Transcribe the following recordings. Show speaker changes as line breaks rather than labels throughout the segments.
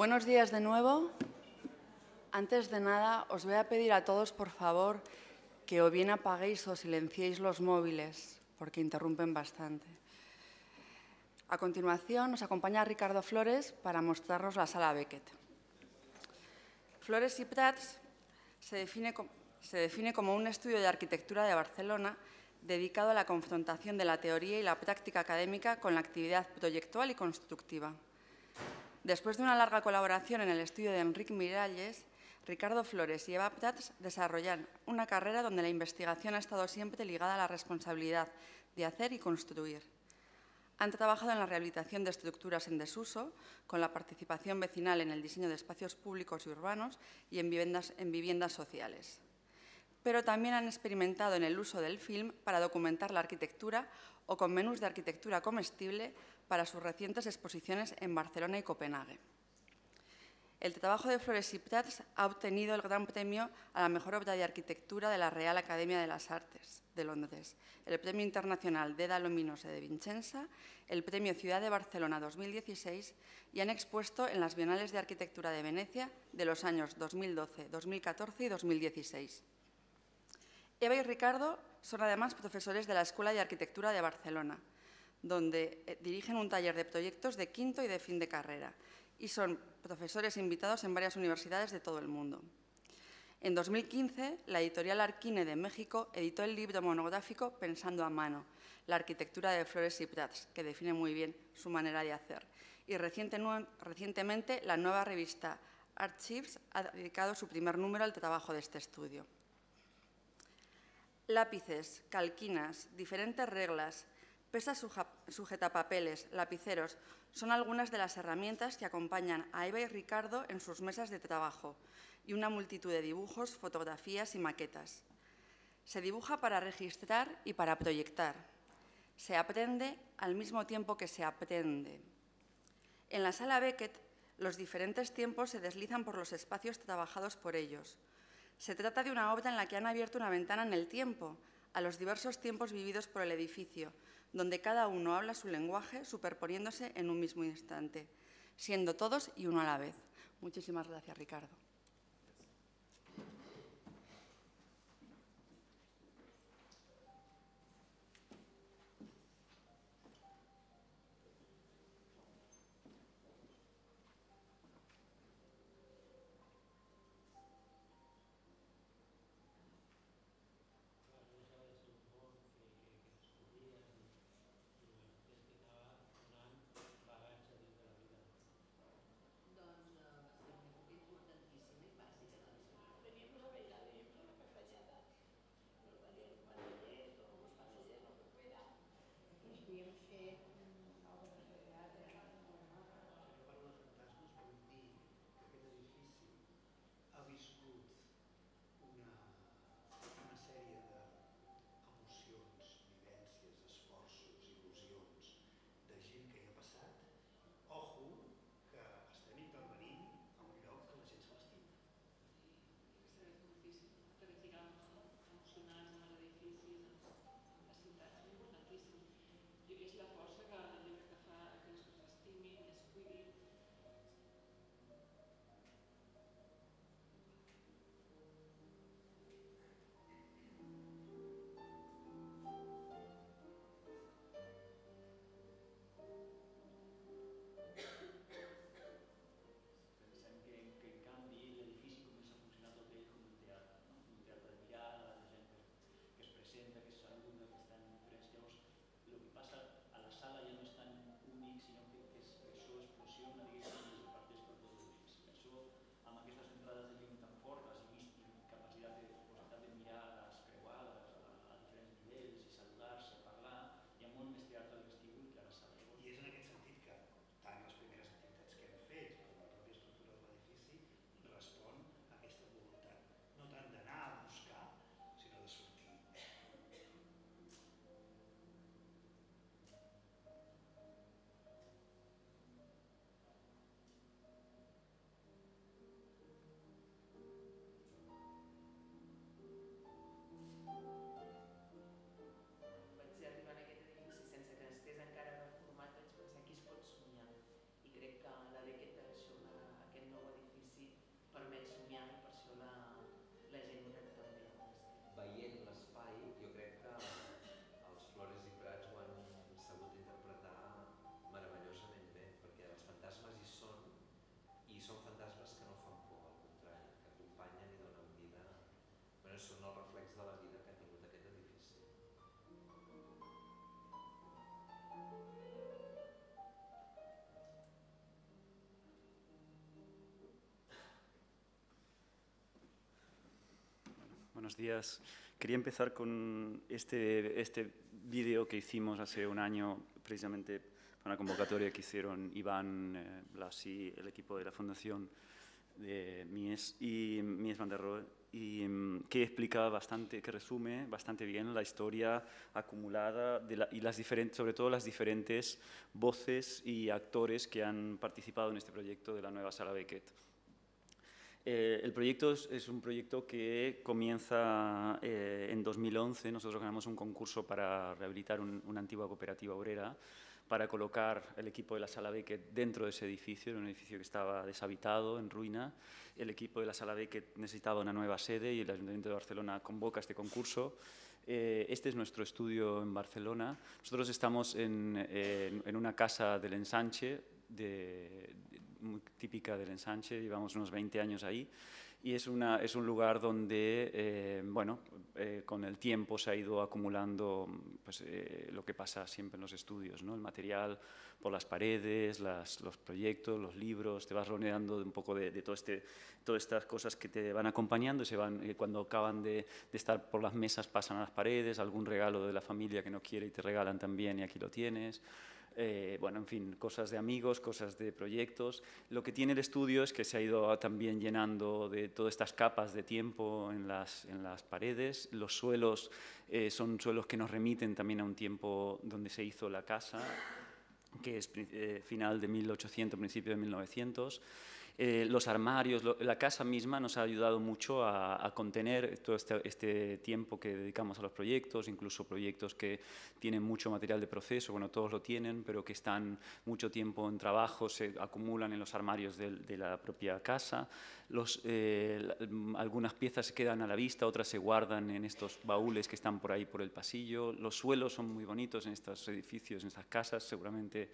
Buenos días de nuevo. Antes de nada, os voy a pedir a todos, por favor, que o bien apaguéis o silenciéis los móviles, porque interrumpen bastante. A continuación, nos acompaña Ricardo Flores para mostrarnos la sala Beckett. Flores y Prats se define, se define como un estudio de arquitectura de Barcelona dedicado a la confrontación de la teoría y la práctica académica con la actividad proyectual y constructiva. Después de una larga colaboración en el estudio de Enrique Miralles, Ricardo Flores y Eva Ptats desarrollan una carrera donde la investigación ha estado siempre ligada a la responsabilidad de hacer y construir. Han trabajado en la rehabilitación de estructuras en desuso, con la participación vecinal en el diseño de espacios públicos y urbanos y en viviendas, en viviendas sociales. Pero también han experimentado en el uso del film para documentar la arquitectura o con menús de arquitectura comestible para sus recientes exposiciones en Barcelona y Copenhague. El trabajo de Flores y Prats ha obtenido el Gran Premio a la Mejor Obra de Arquitectura de la Real Academia de las Artes de Londres, el Premio Internacional de y de Vincenza, el Premio Ciudad de Barcelona 2016 y han expuesto en las Bienales de Arquitectura de Venecia de los años 2012, 2014 y 2016. Eva y Ricardo son además profesores de la Escuela de Arquitectura de Barcelona, donde eh, dirigen un taller de proyectos de quinto y de fin de carrera y son profesores invitados en varias universidades de todo el mundo. En 2015, la editorial Arquine de México editó el libro monográfico Pensando a mano, la arquitectura de Flores y Prats, que define muy bien su manera de hacer. Y recientemente, la nueva revista Archives ha dedicado su primer número al trabajo de este estudio. Lápices, calquinas, diferentes reglas, Pesas sujetapapeles, lapiceros, son algunas de las herramientas que acompañan a Eva y Ricardo en sus mesas de trabajo y una multitud de dibujos, fotografías y maquetas. Se dibuja para registrar y para proyectar. Se aprende al mismo tiempo que se aprende. En la sala Beckett, los diferentes tiempos se deslizan por los espacios trabajados por ellos. Se trata de una obra en la que han abierto una ventana en el tiempo, a los diversos tiempos vividos por el edificio, donde cada uno habla su lenguaje superponiéndose en un mismo instante, siendo todos y uno a la vez. Muchísimas gracias, Ricardo.
buenos días. Quería empezar con este, este vídeo que hicimos hace un año, precisamente para la convocatoria que hicieron Iván, eh, Blasi, el equipo de la Fundación de Mies y Mies van der Rohe, y mm, que explica bastante, que resume bastante bien la historia acumulada y las diferentes, sobre todo las diferentes voces y actores que han participado en este proyecto de la nueva sala Beckett. Eh, el proyecto es, un proyecto que comienza eh, en 2011. Nosotros ganamos un concurso para rehabilitar una antigua cooperativa obrera para colocar el equipo de la sala Beckett dentro de ese edificio, era un edificio que estaba deshabitado, en ruina. El equipo de la sala que necesitaba una nueva sede y el Ayuntamiento de Barcelona convoca este concurso. Eh, este es nuestro estudio en Barcelona. Nosotros estamos en, en una casa del ensanche de, muy típica del ensanche, llevamos unos 20 años ahí, y es, una, es un lugar donde, eh, bueno, eh, con el tiempo se ha ido acumulando pues, eh, lo que pasa siempre en los estudios, ¿no? el material por las paredes, los proyectos, los libros, te vas rodeando un poco de, todo este, todas estas cosas que te van acompañando, y se van, cuando acaban de, de, estar por las mesas pasan a las paredes, algún regalo de la familia que no quiere y te regalan también y aquí lo tienes. Eh, bueno, en fin, cosas de amigos, cosas de proyectos. Lo que tiene el estudio es que se ha ido también llenando de todas estas capas de tiempo en las, en paredes. Los suelos eh, son suelos que nos remiten también a un tiempo donde se hizo la casa, que es eh, final de 1800, principio de 1900. Eh, los armarios, la casa misma nos ha ayudado mucho a, contener todo este, este, tiempo que dedicamos a los proyectos, incluso proyectos que tienen mucho material de proceso, bueno, todos lo tienen, pero que están mucho tiempo en trabajo, se acumulan en los armarios de, la propia casa. Los, eh, mm, algunas piezas se quedan a la vista, otras se guardan en estos baúles que están por ahí, por el pasillo. Los suelos son muy bonitos en estos edificios, en estas casas, seguramente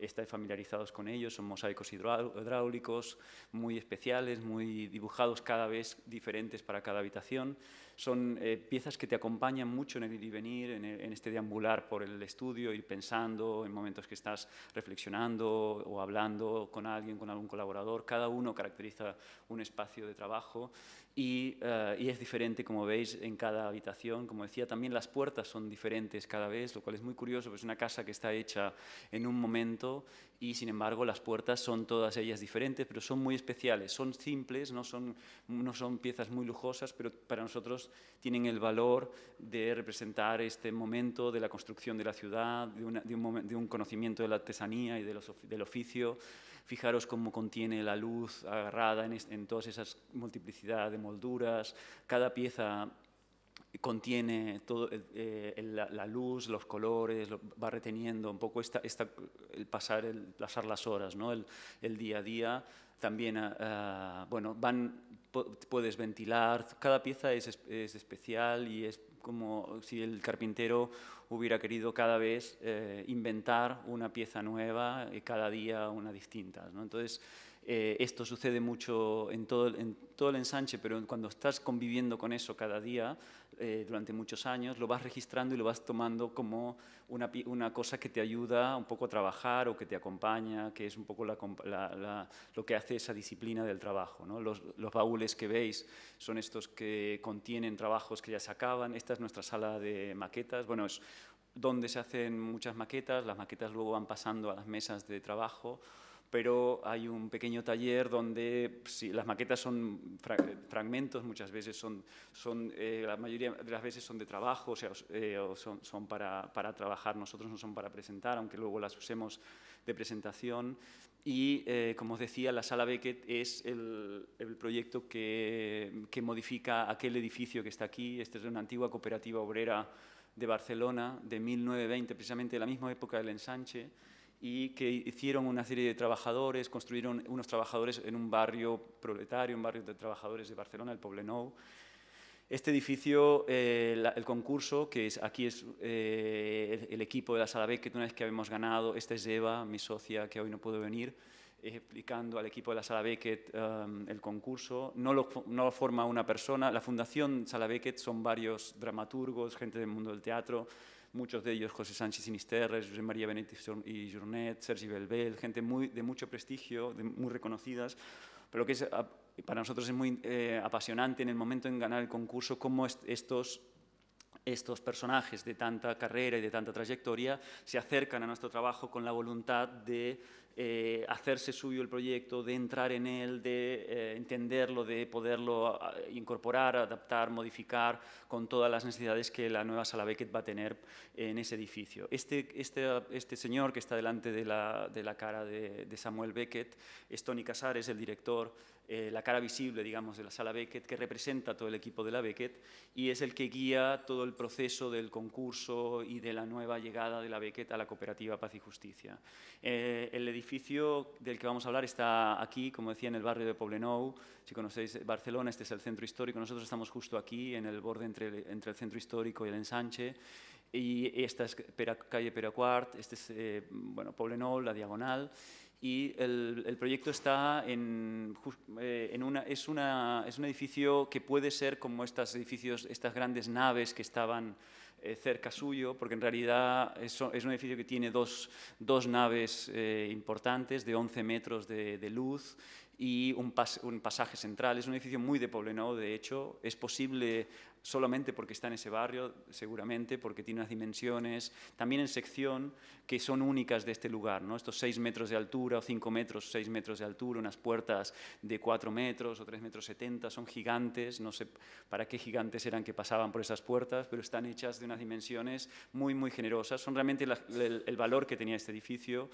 estáis familiarizados con ellos, son mosaicos hidráulicos muy especiales, muy dibujados cada vez diferentes para cada habitación son eh, piezas que te acompañan mucho en el ir y venir, en, este deambular por el estudio, ir pensando, en momentos que estás reflexionando o hablando con alguien, con algún colaborador. Cada uno caracteriza un espacio de trabajo y, eh, es diferente, como veis, en cada habitación. Como decía, también las puertas son diferentes cada vez, lo cual es muy curioso, pues es una casa que está hecha en un momento y sin embargo las puertas son todas ellas diferentes, pero son muy especiales, son simples, no son, no son piezas muy lujosas, pero para nosotros tienen el valor de representar este momento de la construcción de la ciudad, de, un, de un, conocimiento de la artesanía y de los, del oficio. Fijaros cómo contiene la luz agarrada en, en todas esas multiplicidad de molduras, cada pieza contiene todo, eh, eh, la, luz, los colores, va reteniendo un poco esta, esta, el, pasar, el pasar las horas, ¿no? el, el día a día. También, ah, ah, bueno, van, puedes ventilar, cada pieza es, es, especial y es como si el carpintero hubiera querido cada vez eh, inventar una pieza nueva y cada día una distinta. ¿no? Entonces, eh, esto sucede mucho en todo, el ensanche, pero cuando estás conviviendo con eso cada día, eh, durante muchos años, lo vas registrando y lo vas tomando como una, cosa que te ayuda un poco a trabajar o que te acompaña, que es un poco lo que hace esa disciplina del trabajo. Los, los, baúles que veis son estos que contienen trabajos que ya se acaban. Esta es nuestra sala de maquetas. Bueno, es donde se hacen muchas maquetas, las maquetas luego van pasando a las mesas de trabajo pero hay un pequeño taller donde las maquetas son fragmentos, muchas veces son, eh, la mayoría de las veces son de trabajo, o sea, eh, son, para, trabajar, nosotros no son para presentar, aunque luego las usemos de presentación. Y, eh, como os decía, la sala Beckett es el, proyecto que, que modifica aquel edificio que está aquí. Este es de una antigua cooperativa obrera de Barcelona de 1920, precisamente de la misma época del ensanche, y que hicieron una serie de trabajadores, construyeron unos trabajadores en un barrio proletario, un barrio de trabajadores de Barcelona, el Poblenou. Este edificio, eh, el concurso, que es, aquí es eh, el, equipo de la Sala Beckett, una vez que habíamos ganado, esta es Eva, mi socia, que hoy no pudo venir, explicando al equipo de la Sala Beckett um, el concurso. No lo, no lo, forma una persona, la Fundación Sala Beckett son varios dramaturgos, gente del mundo del teatro, muchos de ellos José Sánchez Sinisterres, José María Benet y Journet, Sergi Belbel, gente de mucho prestigio, de, muy reconocidas, pero que ah, para nosotros es muy eh, apasionante en el momento de ganar el concurso cómo estos estos personajes de tanta carrera y de tanta trayectoria se acercan a nuestro trabajo con la voluntad de eh, hacerse suyo el proyecto, de entrar en él, de eh, entenderlo, de poderlo ah, incorporar, adaptar, modificar con todas las necesidades que la nueva sala Beckett va a tener en ese edificio. Este, este, este señor que está delante de la, cara de, de Samuel Beckett es Tony Casares, el director eh, la cara visible, digamos, de la sala Beckett, que representa todo el equipo de la Beckett y es el que guía todo el proceso del concurso y de la nueva llegada de la Beckett a la cooperativa Paz y Justicia. Eh, el edificio del que vamos a hablar está aquí, como decía, en el barrio de Poblenou. Si conocéis Barcelona, este es el centro histórico. Nosotros estamos justo aquí, en el borde entre el, centro histórico y el ensanche. Y esta es calle Peracuart, este es eh, bueno, Poblenou, la diagonal y el, el proyecto está en, eh, en una, es, una, es un edificio que puede ser como estos edificios, estas grandes naves que estaban eh, cerca suyo, porque en realidad es, un edificio que tiene dos, dos naves eh, importantes de 11 metros de, luz y un, un, pasaje central. Es un edificio muy de Poblenou, de hecho. Es posible solamente porque está en ese barrio, seguramente, porque tiene unas dimensiones, también en sección, que son únicas de este lugar. ¿no? Estos 6 metros de altura, o 5 metros, 6 metros de altura, unas puertas de 4 metros o tres metros 70, son gigantes, no sé para qué gigantes eran que pasaban por esas puertas, pero están hechas de unas dimensiones muy, muy generosas. Son realmente el, valor que tenía este edificio.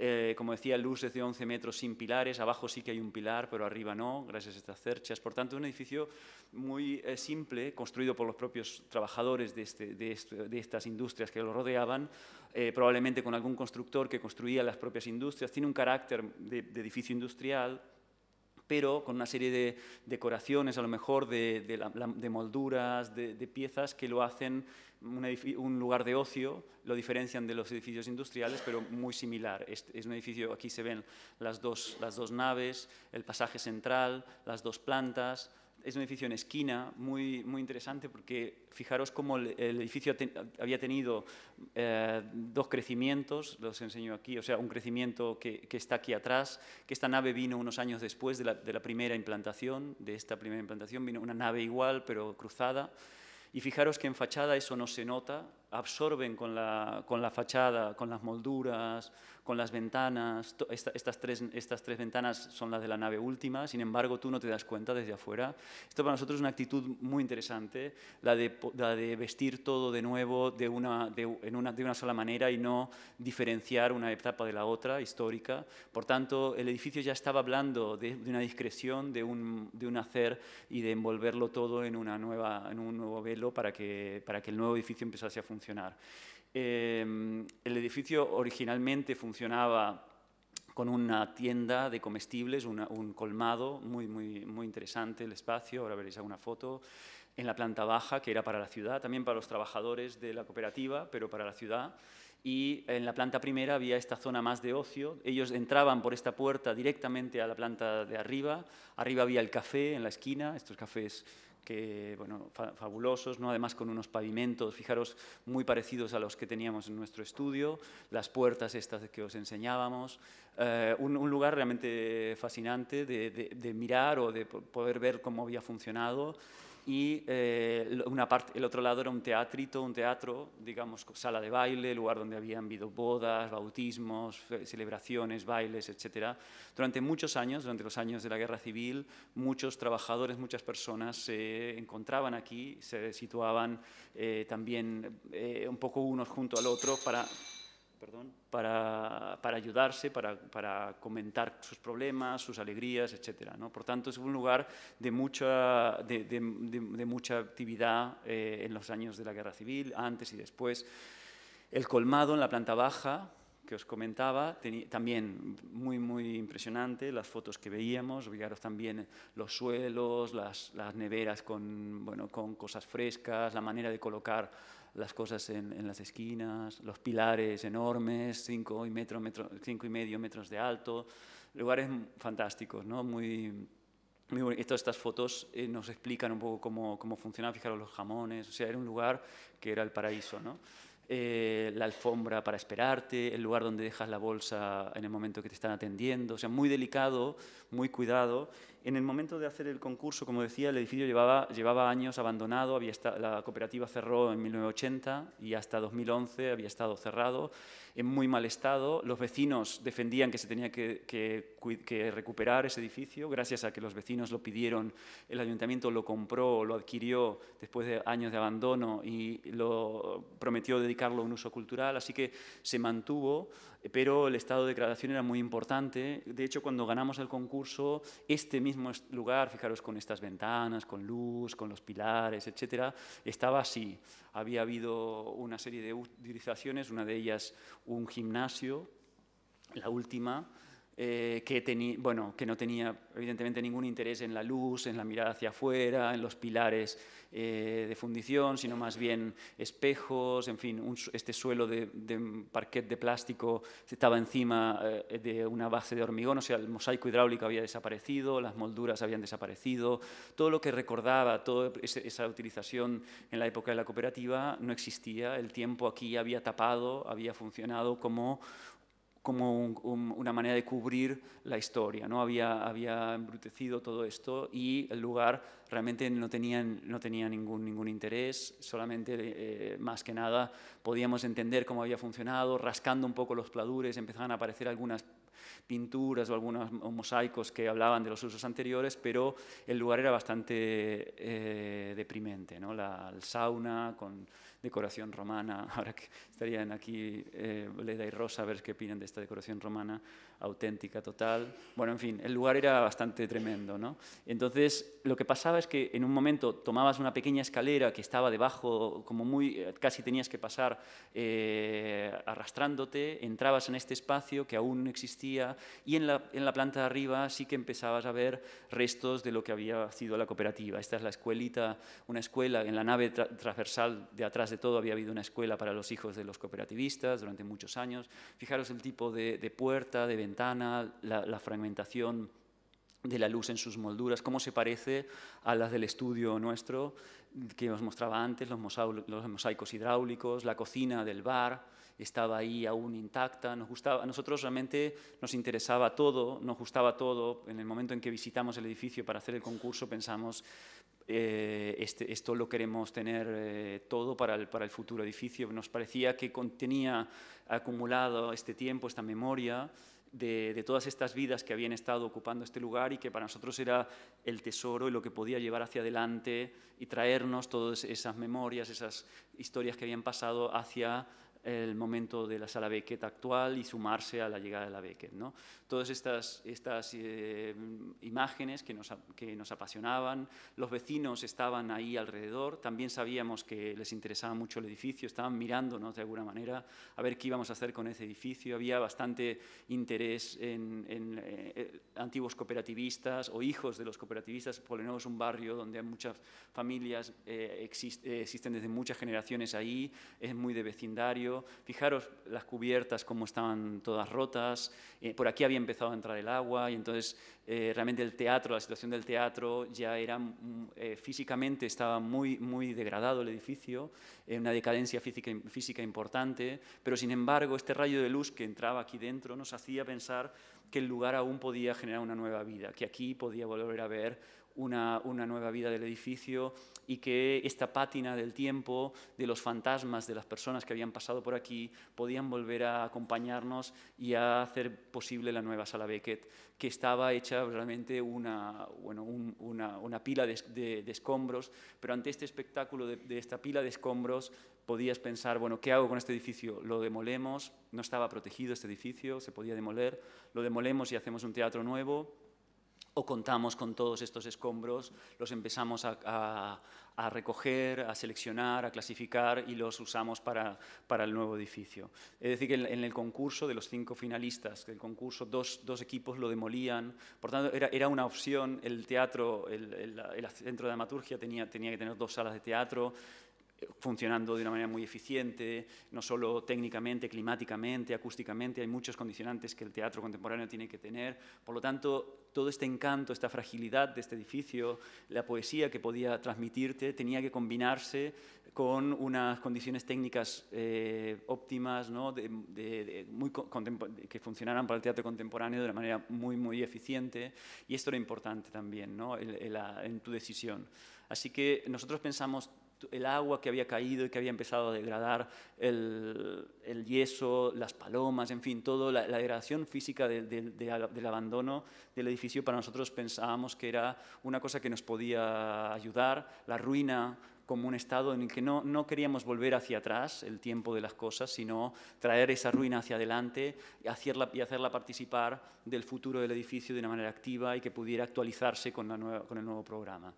Eh, como decía, luces de 11 metros sin pilares, abajo sí que hay un pilar, pero arriba no, gracias a estas cerchas. Por tanto, un edificio muy eh, simple, construido construido por los propios trabajadores de, este, este, estas industrias que lo rodeaban, eh, probablemente con algún constructor que construía las propias industrias. Tiene un carácter de, edificio industrial, pero con una serie de decoraciones, a lo mejor de, molduras, de, piezas que lo hacen un, lugar de ocio, lo diferencian de los edificios industriales, pero muy similar. Es, un edificio, aquí se ven las dos, las dos, naves, el pasaje central, las dos plantas, es un edificio en esquina, muy, muy interesante, porque fijaros cómo el, edificio había tenido eh, dos crecimientos, los enseño aquí, o sea, un crecimiento que, está aquí atrás, que esta nave vino unos años después de la primera implantación, de esta primera implantación, vino una nave igual, pero cruzada, y fijaros que en fachada eso no se nota, absorben con la, con la, fachada, con las molduras, con las ventanas. estas, tres, estas tres ventanas son las de la nave última, sin embargo tú no te das cuenta desde afuera. Esto para nosotros es una actitud muy interesante, la de, de vestir todo de nuevo de una, de, en una, de una sola manera y no diferenciar una etapa de la otra histórica. Por tanto, el edificio ya estaba hablando de, una discreción, de un, de un hacer y de envolverlo todo en, una nueva, en un nuevo velo para que, para que el nuevo edificio empezase a funcionar funcionar. Em, el edificio originalmente funcionaba con una tienda de comestibles, un colmado, muy, muy, muy interesante el espacio, ahora veréis alguna foto, en la planta baja, que era para la ciudad, también para los trabajadores de la cooperativa, pero para la ciudad y en la planta primera había esta zona más de ocio. Ellos entraban por esta puerta directamente a la planta de arriba. Arriba había el café en la esquina, estos cafés que, bueno, fabulosos, ¿no? además con unos pavimentos, fijaros, muy parecidos a los que teníamos en nuestro estudio, las puertas estas que os enseñábamos, eh, un, lugar realmente fascinante de mirar o de poder ver cómo había funcionado y eh, una parte, el otro lado era un teatrito, un teatro, digamos, sala de baile, lugar donde habían habido bodas, bautismos, celebraciones, bailes, etc. Durante muchos años, durante los años de la Guerra Civil, muchos trabajadores, muchas personas se encontraban aquí, se situaban eh, también eh, un poco unos junto al otro para para, ayudarse, para, comentar sus problemas, sus alegrías, etc. ¿no? Por tanto, es un lugar de mucha, de, mucha actividad eh, en los años de la Guerra Civil, antes y después. El colmado en la planta baja, que os comentaba, también muy, muy impresionante, las fotos que veíamos, olvidaros también los suelos, las, neveras con, bueno, con cosas frescas, la manera de colocar las cosas en, las esquinas, los pilares enormes, y, cinco y medio metros de alto, lugares fantásticos, ¿no? Muy, Todas estas fotos eh, nos explican un poco cómo, cómo funcionaban, fijaros los jamones, o sea, era un lugar que era el paraíso, ¿no? Eh, la alfombra para esperarte, el lugar donde dejas la bolsa en el momento que te están atendiendo, o sea, muy delicado, muy cuidado. En el momento de hacer el concurso, como decía, el edificio llevaba, llevaba años abandonado, había la cooperativa cerró en 1980 y hasta 2011 había estado cerrado en muy mal estado. Los vecinos defendían que se tenía que, recuperar ese edificio. Gracias a que los vecinos lo pidieron, el ayuntamiento lo compró, lo adquirió después de años de abandono y lo prometió dedicarlo a un uso cultural. Así que se mantuvo pero el estado de gradación era muy importante. De hecho, cuando ganamos el concurso, este mismo lugar, fijaros con estas ventanas, con luz, con los pilares, etcétera, estaba así. Había habido una serie de utilizaciones, una de ellas un gimnasio, la última, eh, que, bueno, que no tenía evidentemente ningún interés en la luz, en la mirada hacia afuera, en los pilares eh, de fundición, sino más bien espejos, en fin, este suelo de, parquet de plástico estaba encima eh, de una base de hormigón, o sea, el mosaico hidráulico había desaparecido, las molduras habían desaparecido, todo lo que recordaba, toda esa utilización en la época de la cooperativa no existía, el tiempo aquí había tapado, había funcionado como como una manera de cubrir la historia. ¿no? Había, había embrutecido todo esto y el lugar realmente no tenía, no tenía ningún, ningún interés, solamente eh, más que nada podíamos entender cómo había funcionado, rascando un poco los pladures, empezaban a aparecer algunas pinturas o algunos mosaicos que hablaban de los usos anteriores, pero el lugar era bastante eh, deprimente, ¿no? la, sauna con decoración romana, ahora que estarían aquí eh, Leda y Rosa a ver qué opinan de esta decoración romana, auténtica, total. Bueno, en fin, el lugar era bastante tremendo. Entonces, lo que pasaba es que en un momento tomabas una pequeña escalera que estaba debajo, como muy, casi tenías que pasar eh, arrastrándote, entrabas en este espacio que aún existía y en la, en la planta de arriba sí que empezabas a ver restos de lo que había sido la cooperativa. Esta es la escuelita, una escuela, en la nave transversal de atrás de todo había habido una escuela para los hijos de los cooperativistas durante muchos años. Fijaros el tipo de, de puerta, de ventana ventana, la, fragmentación de la luz en sus molduras, cómo se parece a las del estudio nuestro que os mostraba antes, los, mosaicos hidráulicos, la cocina del bar estaba ahí aún intacta, nos gustaba, a nosotros realmente nos interesaba todo, nos gustaba todo, en el momento en que visitamos el edificio para hacer el concurso pensamos, eh, este, esto lo queremos tener eh, todo para el, para el futuro edificio, nos parecía que contenía acumulado este tiempo, esta memoria, de, todas estas vidas que habían estado ocupando este lugar y que para nosotros era el tesoro y lo que podía llevar hacia adelante y traernos todas esas memorias, esas historias que habían pasado hacia el momento de la sala Beckett actual y sumarse a la llegada de la Beckett todas estas, estas eh, imágenes que nos, que nos apasionaban, los vecinos estaban ahí alrededor, también sabíamos que les interesaba mucho el edificio, estaban mirándonos de alguna manera a ver qué íbamos a hacer con ese edificio, había bastante interés en, en eh, eh, antiguos cooperativistas o hijos de los cooperativistas, Polenó es un barrio donde hay muchas familias existen desde muchas generaciones ahí, es muy de vecindario, fijaros las cubiertas cómo estaban todas rotas, por aquí había empezado a entrar el agua y entonces eh, realmente el teatro, la situación del teatro ya era mm, eh, físicamente estaba muy, muy degradado el edificio, eh, una decadencia física, física importante, pero sin embargo este rayo de luz que entraba aquí dentro nos hacía pensar que el lugar aún podía generar una nueva vida, que aquí podía volver a ver una, una, nueva vida del edificio y que esta pátina del tiempo, de los fantasmas, de las personas que habían pasado por aquí, podían volver a acompañarnos y a hacer posible la nueva sala Beckett, que estaba hecha realmente una, bueno, una, una, pila de, escombros, pero ante este espectáculo de, de esta pila de escombros podías pensar, bueno, ¿qué hago con este edificio? ¿Lo demolemos? No estaba protegido este edificio, se podía demoler, lo demolemos y hacemos un teatro nuevo o contamos con todos estos escombros, los empezamos a, recoger, a seleccionar, a clasificar y los usamos para, para el nuevo edificio. Es decir, que en, el concurso de los cinco finalistas del concurso, dos, equipos lo demolían. Por tanto, era, era una opción. El teatro, el, centro de dramaturgia tenía, tenía que tener dos salas de teatro funcionando de una manera muy eficiente, no solo técnicamente, climáticamente, acústicamente, hay muchos condicionantes que el teatro contemporáneo tiene que tener. Por lo tanto, todo este encanto, esta fragilidad de este edificio, la poesía que podía transmitirte, tenía que combinarse con unas condiciones técnicas eh, óptimas, ¿no? de, muy que funcionaran para el teatro contemporáneo de una manera muy, muy eficiente. Y esto era importante también ¿no? en, en tu decisión. Así que nosotros pensamos el agua que había caído y que había empezado a degradar, el, yeso, las palomas, en fin, todo, la, degradación física del abandono del edificio para nosotros pensábamos que era una cosa que nos podía ayudar, la ruina como un estado en el que no, queríamos volver hacia atrás el tiempo de las cosas, sino traer esa ruina hacia adelante y hacerla, participar del futuro del edificio de una manera activa y que pudiera actualizarse con el nuevo programa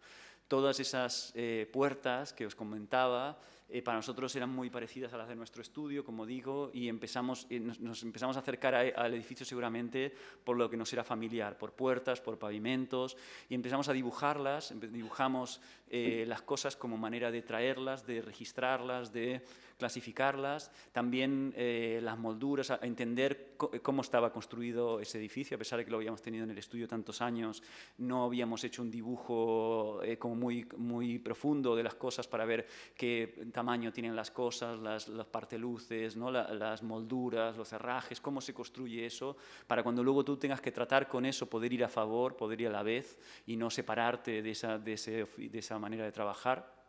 todas esas eh, puertas que os comentaba eh, para nosotros eran muy parecidas a las de nuestro estudio, como digo, y empezamos, eh, nos, empezamos a acercar al edificio seguramente por lo que nos era familiar, por puertas, por pavimentos, y empezamos a dibujarlas, dibujamos las cosas como manera de traerlas, de registrarlas, de clasificarlas, también eh, las molduras, a entender cómo estaba construido ese edificio, a pesar de que lo habíamos tenido en el estudio tantos años, no habíamos hecho un dibujo eh, como muy, muy profundo de las cosas para ver qué tamaño tienen las cosas, las, las parteluces, ¿no? las molduras, los herrajes, cómo se construye eso, para cuando luego tú tengas que tratar con eso, poder ir a favor, poder ir a la vez y no separarte de de esa manera de trabajar.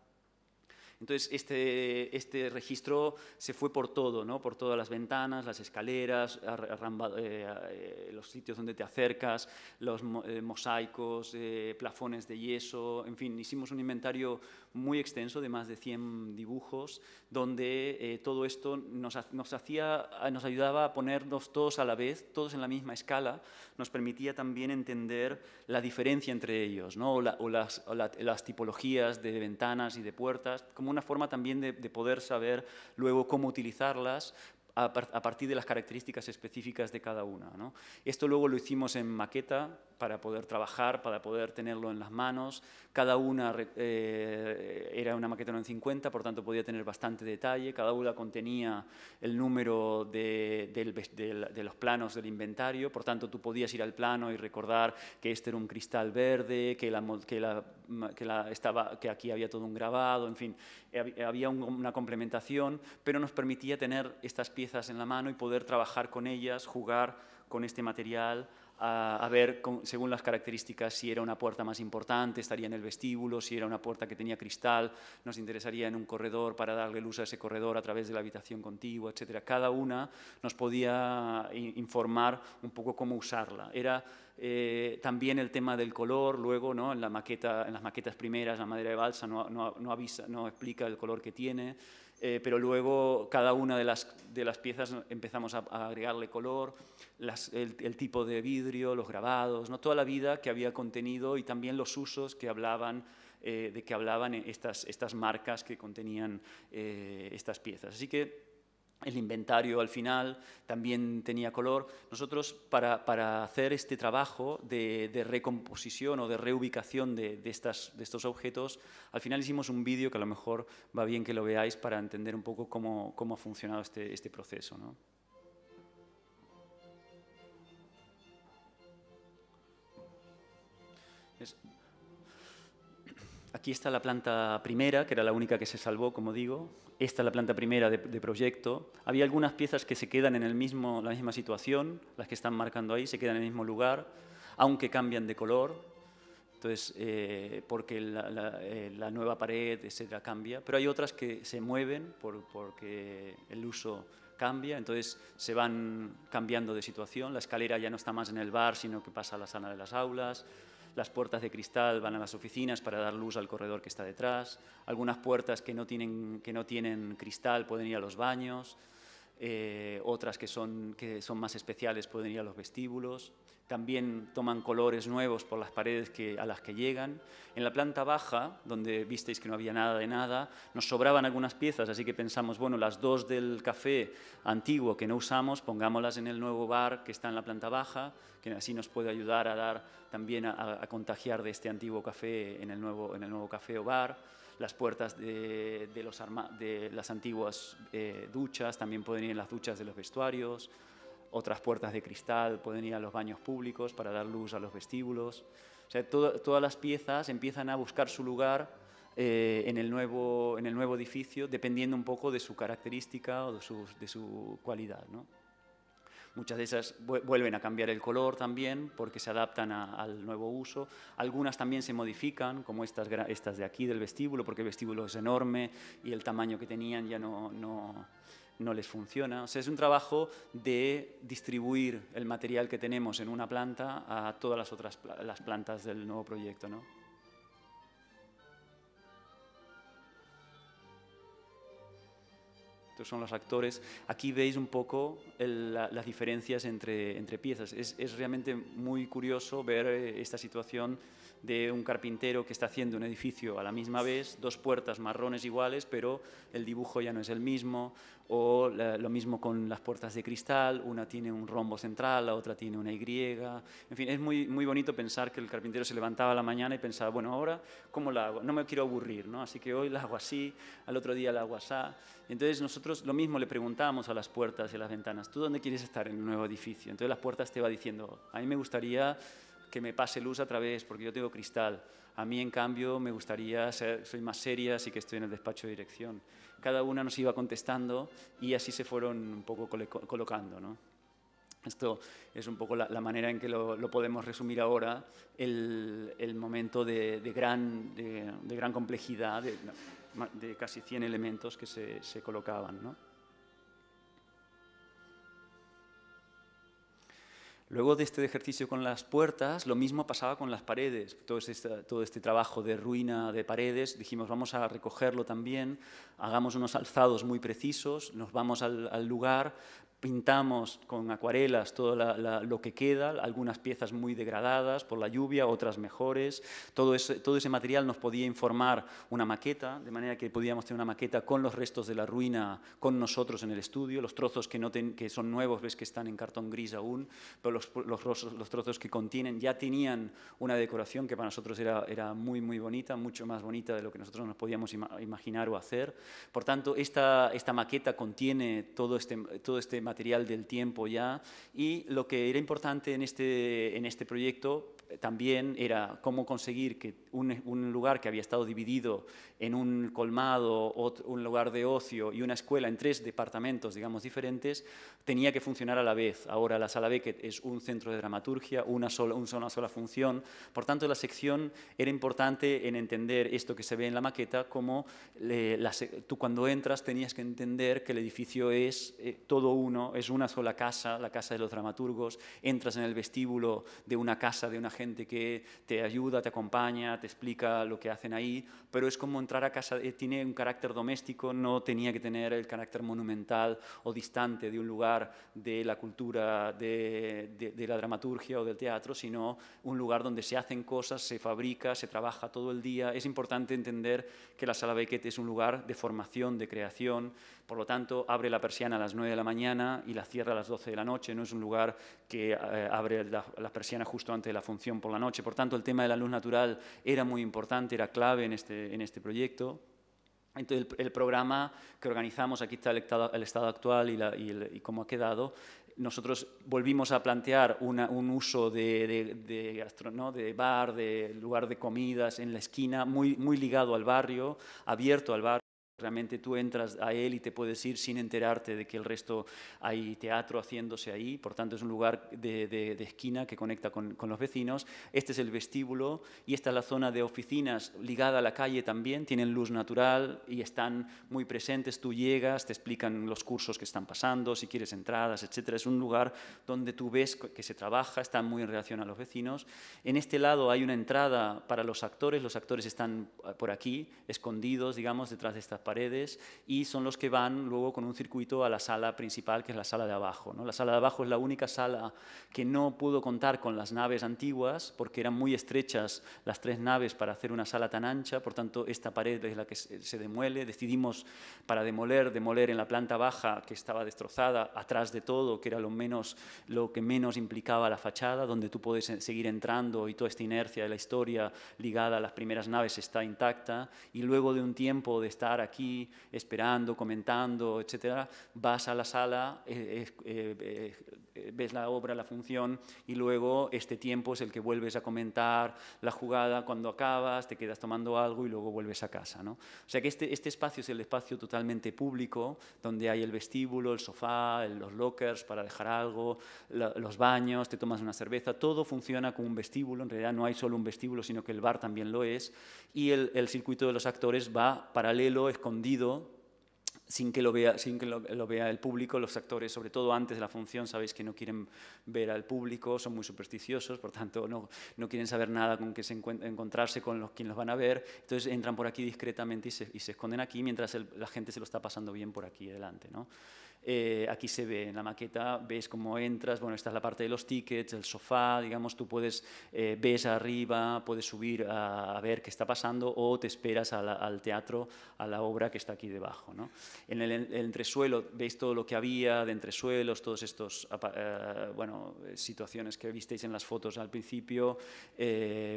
Entonces, este, este registro se fue por todo, ¿no? por todas las ventanas, las escaleras, eh, eh, los sitios donde te acercas, los eh, mosaicos, plafones de yeso, en fin, hicimos un inventario muy extenso de más de 100 dibujos, donde eh, todo esto nos, hacía, ah, nos ayudaba a ponernos todos a la vez, todos en la misma escala, nos permitía también entender la diferencia entre ellos, ¿no? o, las, las, tipologías de ventanas y de puertas, como una forma también de poder saber luego cómo utilizarlas a, partir de las características específicas de cada una. Esto luego lo hicimos en maqueta para poder trabajar, para poder tenerlo en las manos. Cada una eh, era una maqueta en 50, por tanto podía tener bastante detalle. Cada una contenía el número de, los planos del inventario, por tanto tú podías ir al plano y recordar que este era un cristal verde, que, que aquí había todo un grabado, en fin, había una complementación, pero nos permitía tener estas piezas piezas en la mano y poder trabajar con ellas, jugar con este material, a, ver según las características si era una puerta más importante, estaría en el vestíbulo, si era una puerta que tenía cristal, nos interesaría en un corredor para darle luz a ese corredor a través de la habitación contigua, etc. Cada una nos podía informar un poco cómo usarla. Era eh, también el tema del color, luego ¿no? en, la maqueta, en las maquetas primeras la madera de balsa no, avisa, no explica el color que tiene. Eh, pero luego cada una de las, piezas empezamos a, agregarle color, el, tipo de vidrio, los grabados, ¿no? toda la vida que había contenido y también los usos que hablaban, eh, de que hablaban estas, marcas que contenían eh, estas piezas. Así que el inventario al final también tenía color. Nosotros, para, hacer este trabajo de, recomposición o de reubicación de, estos objetos, al final hicimos un vídeo que a lo mejor va bien que lo veáis para entender un poco cómo, ha funcionado este, este proceso. ¿no? Aquí está la planta primera, que era la única que se salvó, como digo. Esta es la planta primera de, proyecto. Había algunas piezas que se quedan en el mismo, la misma situación, las que están marcando ahí, se quedan en el mismo lugar, aunque cambian de color. Entonces, eh, porque eh, la, nueva pared, etcétera, cambia. Pero hay otras que se mueven porque el uso cambia, entonces se van cambiando de situación. La escalera ya no está más en el bar, sino que pasa a la sala de las aulas las puertas de cristal van a las oficinas para dar luz al corredor que está detrás, algunas puertas que no tienen, que no tienen cristal pueden ir a los baños, eh, otras que son, más especiales pueden ir a los vestíbulos, también toman colores nuevos por las paredes a las que llegan. En la planta baja, donde visteis que no había nada de nada, nos sobraban algunas piezas, así que pensamos, bueno, las dos del café antiguo que no usamos, pongámoslas en el nuevo bar que está en la planta baja, que así nos puede ayudar a dar también a contagiar de este antiguo café en el nuevo, en el nuevo café o bar las puertas de, los de las antiguas eh, duchas, también pueden ir en las duchas de los vestuarios, otras puertas de cristal pueden ir a los baños públicos para dar luz a los vestíbulos. O sea, todas las piezas empiezan a buscar su lugar eh, en, el nuevo, edificio, dependiendo un poco de su característica o de su, de su cualidad. Muchas de esas vuelven a cambiar el color también porque se adaptan al nuevo uso. Algunas también se modifican, como estas, estas de aquí del vestíbulo, porque el vestíbulo es enorme y el tamaño que tenían ya no, les funciona. O sea, es un trabajo de distribuir el material que tenemos en una planta a todas las otras las plantas del nuevo proyecto. son los actores. Aquí veis un poco las diferencias entre, entre piezas. Es, es, realmente muy curioso ver eh, esta situación de un carpintero que está haciendo un edificio a la misma vez, dos puertas marrones iguales, pero el dibujo ya no es el mismo, o lo mismo con las puertas de cristal, una tiene un rombo central, la otra tiene una Y. En fin, es muy, muy bonito pensar que el carpintero se levantaba a la mañana y pensaba, bueno, ahora, ¿cómo la hago? No me quiero aburrir, ¿no? Así que hoy la hago así, al otro día la hago así. Entonces nosotros lo mismo le preguntábamos a las puertas y a las ventanas, ¿tú dónde quieres estar en un nuevo edificio? Entonces las puertas te va diciendo, a mí me gustaría que me pase luz a través, porque yo tengo cristal. A mí, en cambio, me gustaría ser, soy más seria, así que estoy en el despacho de dirección cada una nos iba contestando y así se fueron un poco colocando. ¿no? Esto es un poco la, manera en que lo, podemos resumir ahora, el, momento de, gran, complejidad, de, casi 100 elementos que se, se colocaban. ¿no? Luego de este ejercicio con las puertas, lo mismo pasaba con las paredes. Este, todo este, trabajo de ruina de paredes, dijimos, vamos a recogerlo también, hagamos unos alzados muy precisos, nos vamos al lugar, pintamos con acuarelas todo lo que queda, algunas piezas muy degradadas por la lluvia, otras mejores. Todo ese, todo ese material nos podía informar una maqueta, de manera que podíamos tener una maqueta con los restos de la ruina con nosotros en el estudio, los trozos que, no que son nuevos, ves que están en cartón gris aún, pero los, los, trozos que contienen ya tenían una decoración que para nosotros era, era muy, muy bonita, mucho más bonita de lo que nosotros nos podíamos imaginar o hacer. Por tanto, esta, esta maqueta contiene todo este, todo este material material del tiempo ya. Y lo que era importante en este, este proyecto eh, también era cómo conseguir que un, un lugar que había estado dividido en un colmado, un lugar de ocio y una escuela en tres departamentos, digamos, diferentes, tenía que funcionar a la vez. Ahora la sala Beckett es un centro de dramaturgia, una sola, una sola función. Por tanto, la sección era importante en entender esto que se ve en la maqueta, como tú cuando entras tenías que entender que el edificio es eh, todo uno, es una sola casa, la casa de los dramaturgos, entras en el vestíbulo de una casa, de una gente que te ayuda, te acompaña, te explica lo que hacen ahí, pero es como a casa eh, tiene un carácter doméstico, no tenía que tener el carácter monumental o distante de un lugar de la cultura, de, la dramaturgia o del teatro, sino un lugar donde se hacen cosas, se fabrica, se trabaja todo el día. Es importante entender que la sala Beckett es un lugar de formación, de creación, por lo tanto, abre la persiana a las 9 de la mañana y la cierra a las 12 de la noche. No es un lugar que eh, abre las la persiana justo antes de la función por la noche. Por tanto, el tema de la luz natural era muy importante, era clave en este, en este proyecto. Entonces, el, programa que organizamos, aquí está el, estado, actual y, cómo ha quedado, nosotros volvimos a plantear un uso de, de, de, bar, de lugar de comidas en la esquina, muy, muy ligado al barrio, abierto al barrio. Realmente tú entras a él y te puedes ir sin enterarte de que el resto hay teatro haciéndose ahí, por tanto es un lugar de, esquina que conecta con, los vecinos. Este es el vestíbulo y esta es la zona de oficinas ligada a la calle también, tienen luz natural y están muy presentes, tú llegas, te explican los cursos que están pasando, si quieres entradas, etc. Es un lugar donde tú ves que se trabaja, está muy en relación a los vecinos. En este lado hay una entrada para los actores, los actores están eh, por aquí, escondidos, digamos, detrás de estas paredes paredes y son los que van luego con un circuito a la sala principal, que es la sala de abajo. ¿no? La sala de abajo es la única sala que no pudo contar con las naves antiguas, porque eran muy estrechas las tres naves para hacer una sala tan ancha, por tanto esta pared es la que se demuele. Decidimos para demoler, demoler en la planta baja, que estaba destrozada, atrás de todo, que era lo, menos, lo que menos implicaba la fachada, donde tú puedes eh, seguir entrando y toda esta inercia de la historia ligada a las primeras naves está intacta, y luego de un tiempo de estar aquí, esperando, comentando, etcétera, vas a la sala, eh, eh, eh, eh, ves la obra, la función, y luego este tiempo es el que vuelves a comentar la jugada cuando acabas, te quedas tomando algo y luego vuelves a casa. ¿no? O sea que este, este espacio es el espacio totalmente público, donde hay el vestíbulo, el sofá, los lockers para dejar algo, los baños, te tomas una cerveza, todo funciona como un vestíbulo, en realidad no hay solo un vestíbulo, sino que el bar también lo es, y el circuito de los actores va paralelo, escondido sin que, lo vea, sin que lo, vea, el público. Los actores, sobre todo antes de la función, sabéis que no quieren ver al público, son muy supersticiosos, por tanto no, no quieren saber nada con que se encontrarse con los, quien los van a ver. Entonces entran por aquí discretamente y se, esconden aquí mientras la gente se lo está pasando bien por aquí adelante, ¿no? Eh, aquí se ve, en la maqueta ves cómo entras, bueno, esta es la parte de los tickets, el sofá, digamos, tú puedes, eh, ves arriba, puedes subir a, ver qué está pasando o te esperas al teatro, a la obra que está aquí debajo. ¿no? En el, entresuelo veis todo lo que había de entresuelos, todas estas eh, bueno, situaciones que visteis en las fotos al principio,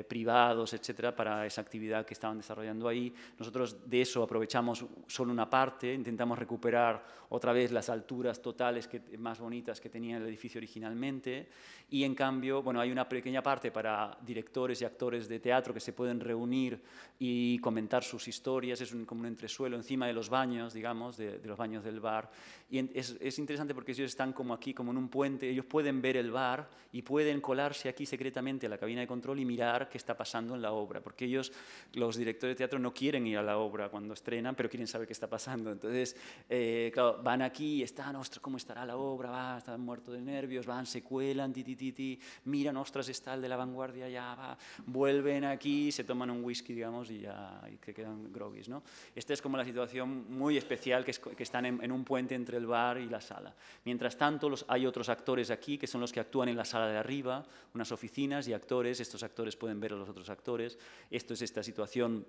privados, etcétera, para esa actividad que estaban desarrollando ahí. Nosotros de eso aprovechamos solo una parte, intentamos recuperar otra vez las alturas totales que, más bonitas que tenía el edificio originalmente. Y en cambio, bueno, hay una pequeña parte para directores y actores de teatro que se pueden reunir y comentar sus historias. Es como un entresuelo encima de los baños, digamos, de, los baños del bar. Y es, es interesante porque ellos están como aquí, como en un puente. Ellos pueden ver el bar y pueden colarse aquí secretamente a la cabina de control y mirar qué está pasando en la obra. Porque ellos, los directores de teatro, no quieren ir a la obra cuando estrenan, pero quieren saber qué está pasando. Entonces, eh, claro, van aquí están, ostras, ¿cómo estará la obra? Va, están muertos de nervios, van, se cuelan, ti, ti, ti, miran, ostras, está el de la vanguardia, ya va, vuelven aquí, se toman un whisky, digamos, y ya y que quedan groguis ¿no? Esta es como la situación muy especial que, es, están en, un puente entre el bar y la sala. Mientras tanto, los, hay otros actores aquí que son los que actúan en la sala de arriba, unas oficinas y actores, estos actores pueden ver a los otros actores, esto es esta situación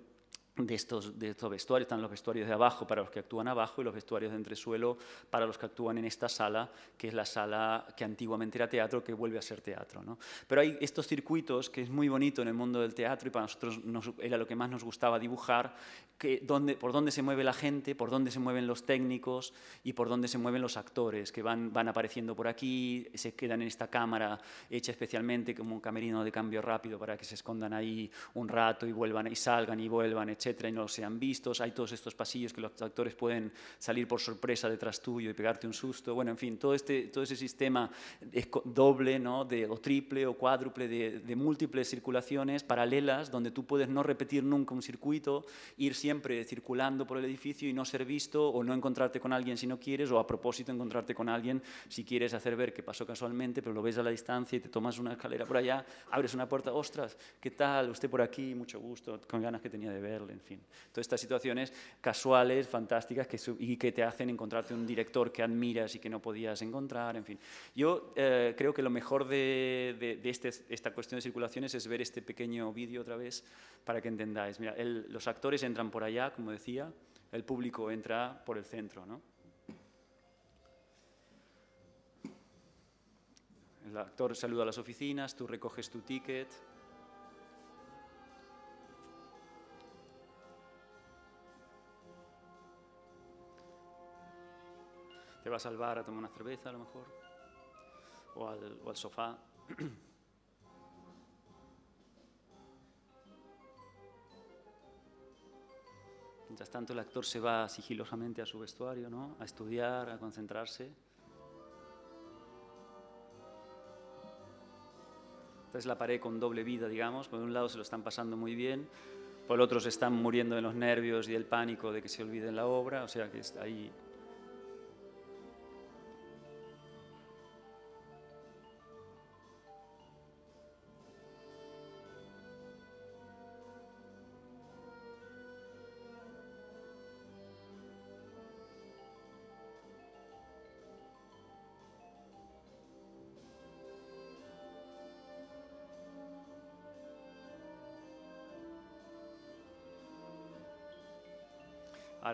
de estos, de estos vestuarios. Están los vestuarios de abajo para los que actúan abajo y los vestuarios de entresuelo para los que actúan en esta sala, que es la sala que antiguamente era teatro, que vuelve a ser teatro. Pero hay estos circuitos que es muy bonito en el mundo del teatro y para nosotros era lo que más nos gustaba dibujar, que donde, por dónde se mueve la gente, por dónde se mueven los técnicos y por dónde se mueven los actores, que van, van apareciendo por aquí, se quedan en esta cámara hecha especialmente como un camerino de cambio rápido para que se escondan ahí un rato y vuelvan y salgan y vuelvan, etc y no sean vistos. Hay todos estos pasillos que los actores pueden salir por sorpresa detrás tuyo y pegarte un susto. Bueno, en fin, todo, este, todo ese sistema doble, ¿no? de, o triple o cuádruple de, de múltiples circulaciones paralelas donde tú puedes no repetir nunca un circuito, ir siempre circulando por el edificio y no ser visto o no encontrarte con alguien si no quieres o a propósito encontrarte con alguien si quieres hacer ver que pasó casualmente, pero lo ves a la distancia y te tomas una escalera por allá, abres una puerta, ostras, ¿qué tal? Usted por aquí, mucho gusto, con ganas que tenía de verle en fin. Todas estas situaciones casuales, fantásticas, y que te hacen encontrarte un director que admiras y que no podías encontrar, en fin. Yo eh, creo que lo mejor de, este, esta cuestión de circulaciones es ver este pequeño vídeo otra vez para que entendáis. Mira, los actores entran por allá, como decía, el público entra por el centro, ¿no? El actor saluda a las oficinas, tú recoges tu ticket, te va a salvar a tomar una cerveza a lo mejor, o al, sofá. Mientras tanto, el actor se va sigilosamente a su vestuario, ¿no? a estudiar, a concentrarse. Entonces la pared con doble vida, digamos. Por un lado se lo están pasando muy bien, por el otro se están muriendo de los nervios y el pánico de que se olviden la obra. O sea que ahí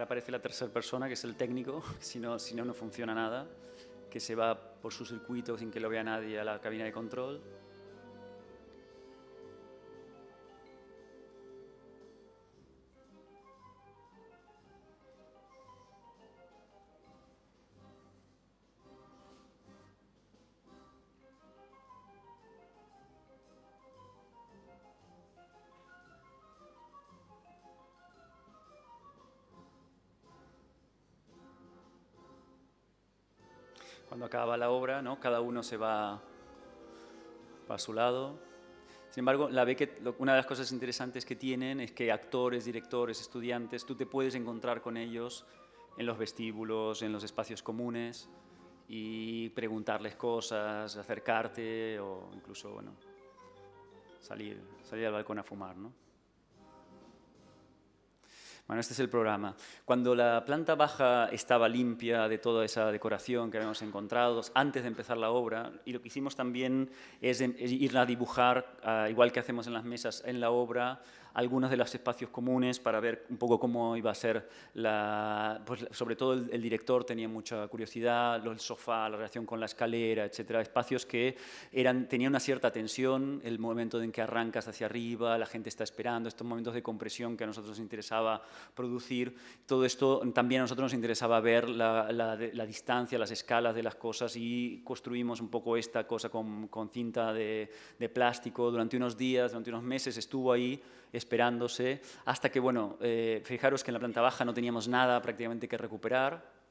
aparece la tercera persona, que es el técnico, si si no, no funciona nada, que se va por su circuito sin que lo vea nadie a la cabina de control. acaba la obra, ¿no? cada uno se va a su lado. Sin embargo, la una de las cosas interesantes que tienen es que actores, directores, estudiantes, tú te puedes encontrar con ellos en los vestíbulos, en los espacios comunes y preguntarles cosas, acercarte o incluso bueno, salir, salir al balcón a fumar. ¿no? Bueno, este es el programa. Cuando la planta baja estaba limpia de toda esa decoración que habíamos encontrado antes de empezar la obra, y lo que hicimos también es, ir a dibujar, ah, igual que hacemos en las mesas, en la obra, algunos de los espacios comunes para ver un poco cómo iba a ser la... Pues sobre todo el, director tenía mucha curiosidad, el sofá, la relación con la escalera, etcétera, espacios que eran, tenían una cierta tensión, el momento en que arrancas hacia arriba, la gente está esperando, estos momentos de compresión que a nosotros nos interesaba producir, todo esto también a nosotros nos interesaba ver la, la, la distancia, las escalas de las cosas y construimos un poco esta cosa con, con cinta de, de plástico durante unos días, durante unos meses estuvo ahí esperándose, hasta que, bueno, eh, fijaros que en la planta baja no teníamos nada prácticamente que recuperar,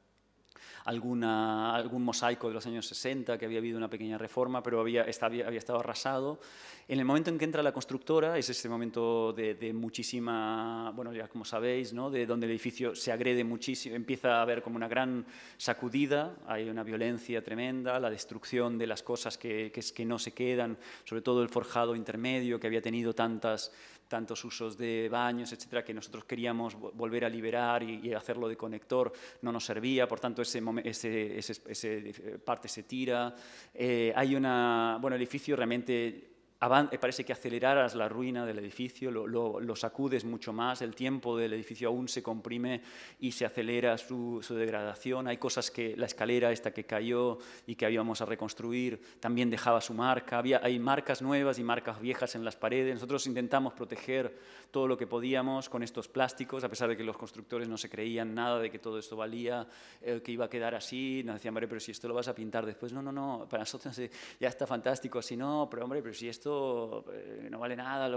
alguna, algún mosaico de los años 60, que había habido una pequeña reforma, pero había, estaba había estado arrasado. En el momento en que entra la constructora, es ese momento de, muchísima, bueno, ya como sabéis, ¿no? de donde el edificio se agrede muchísimo, empieza a haber como una gran sacudida, hay una violencia tremenda, la destrucción de las cosas que, que, que no se quedan, sobre todo el forjado intermedio que había tenido tantas tantos usos de baños, etcétera, que nosotros queríamos volver a liberar y, hacerlo de conector, no nos servía, por tanto, ese, ese, eh, parte se tira. Eh, hay una, bueno, el edificio realmente eh, parece que aceleraras la ruina del edificio, lo, sacudes mucho más, el tiempo del edificio aún se comprime y se acelera su, degradación. Hay cosas que la escalera esta que cayó y que íbamos a reconstruir también dejaba su marca. Había, hay marcas nuevas y marcas viejas en las paredes. Nosotros intentamos proteger todo lo que podíamos con estos plásticos, a pesar de que los constructores no se creían nada de que todo esto valía, eh, que iba a quedar así. Nos decían, hombre, pero si esto lo vas a pintar después, no, no, no, para nosotros ya está fantástico si no, pero hombre, pero si esto eh, no vale nada.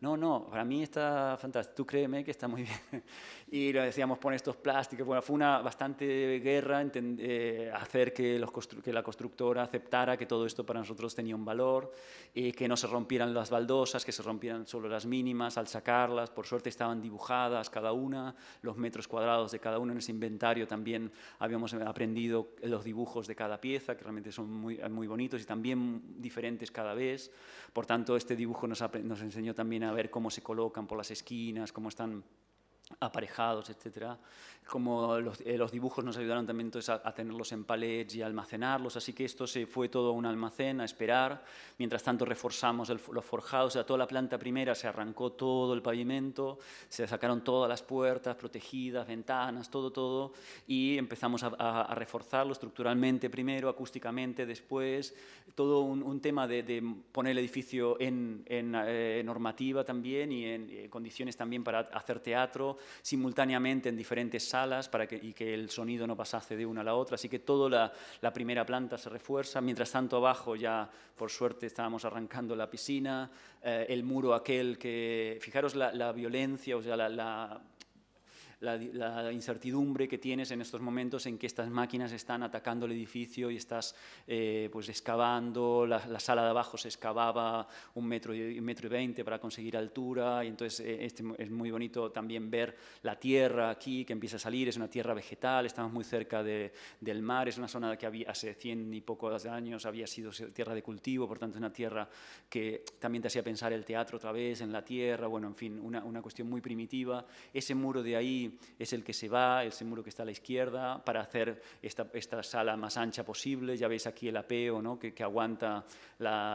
no, no, para mí está fantástico. Tú créeme que está muy bien. y lo decíamos, pon estos plásticos. Bueno, fue una bastante guerra eh, hacer que, la constructora aceptara que todo esto para nosotros tenía un valor, y que no se rompieran las baldosas, que se rompieran solo las mínimas al sacarlas. Por suerte estaban dibujadas cada una, los metros cuadrados de cada una en ese inventario también habíamos aprendido los dibujos de cada pieza, que realmente son muy bonitos y también diferentes cada vez. Por tanto, este dibujo nos, enseñó también a ver cómo se colocan por las esquinas, cómo están aparejados, etcétera como eh, los, dibujos nos ayudaron también entonces a, tenerlos en palets y almacenarlos, así que esto se fue todo a un almacén a esperar, mientras tanto reforzamos los forjados, o sea, toda la planta primera se arrancó todo el pavimento, se sacaron todas las puertas protegidas, ventanas, todo, todo, y empezamos a, reforzarlo estructuralmente primero, acústicamente después, todo un, tema de, poner el edificio en, eh, normativa también y en eh, condiciones también para hacer teatro, simultáneamente en diferentes salas para que, y que el sonido no pasase de una a la otra, así que toda la, primera planta se refuerza, mientras tanto abajo ya por suerte estábamos arrancando la piscina, eh, el muro aquel que, fijaros la, la violencia, o sea, la la, incertidumbre que tienes en estos momentos en que estas máquinas están atacando el edificio y estás eh, pues excavando, la, sala de abajo se excavaba un metro y, metro y veinte para conseguir altura, y entonces eh, este, es muy bonito también ver la tierra aquí que empieza a salir, es una tierra vegetal, estamos muy cerca de, del mar, es una zona que había, hace cien y pocos años había sido tierra de cultivo, por tanto es una tierra que también te hacía pensar el teatro otra vez, en la tierra, bueno, en fin, una, una cuestión muy primitiva. Ese muro de ahí es el que se va, el muro que está a la izquierda, para hacer esta, sala más ancha posible. Ya veis aquí el apeo ¿no? que, aguanta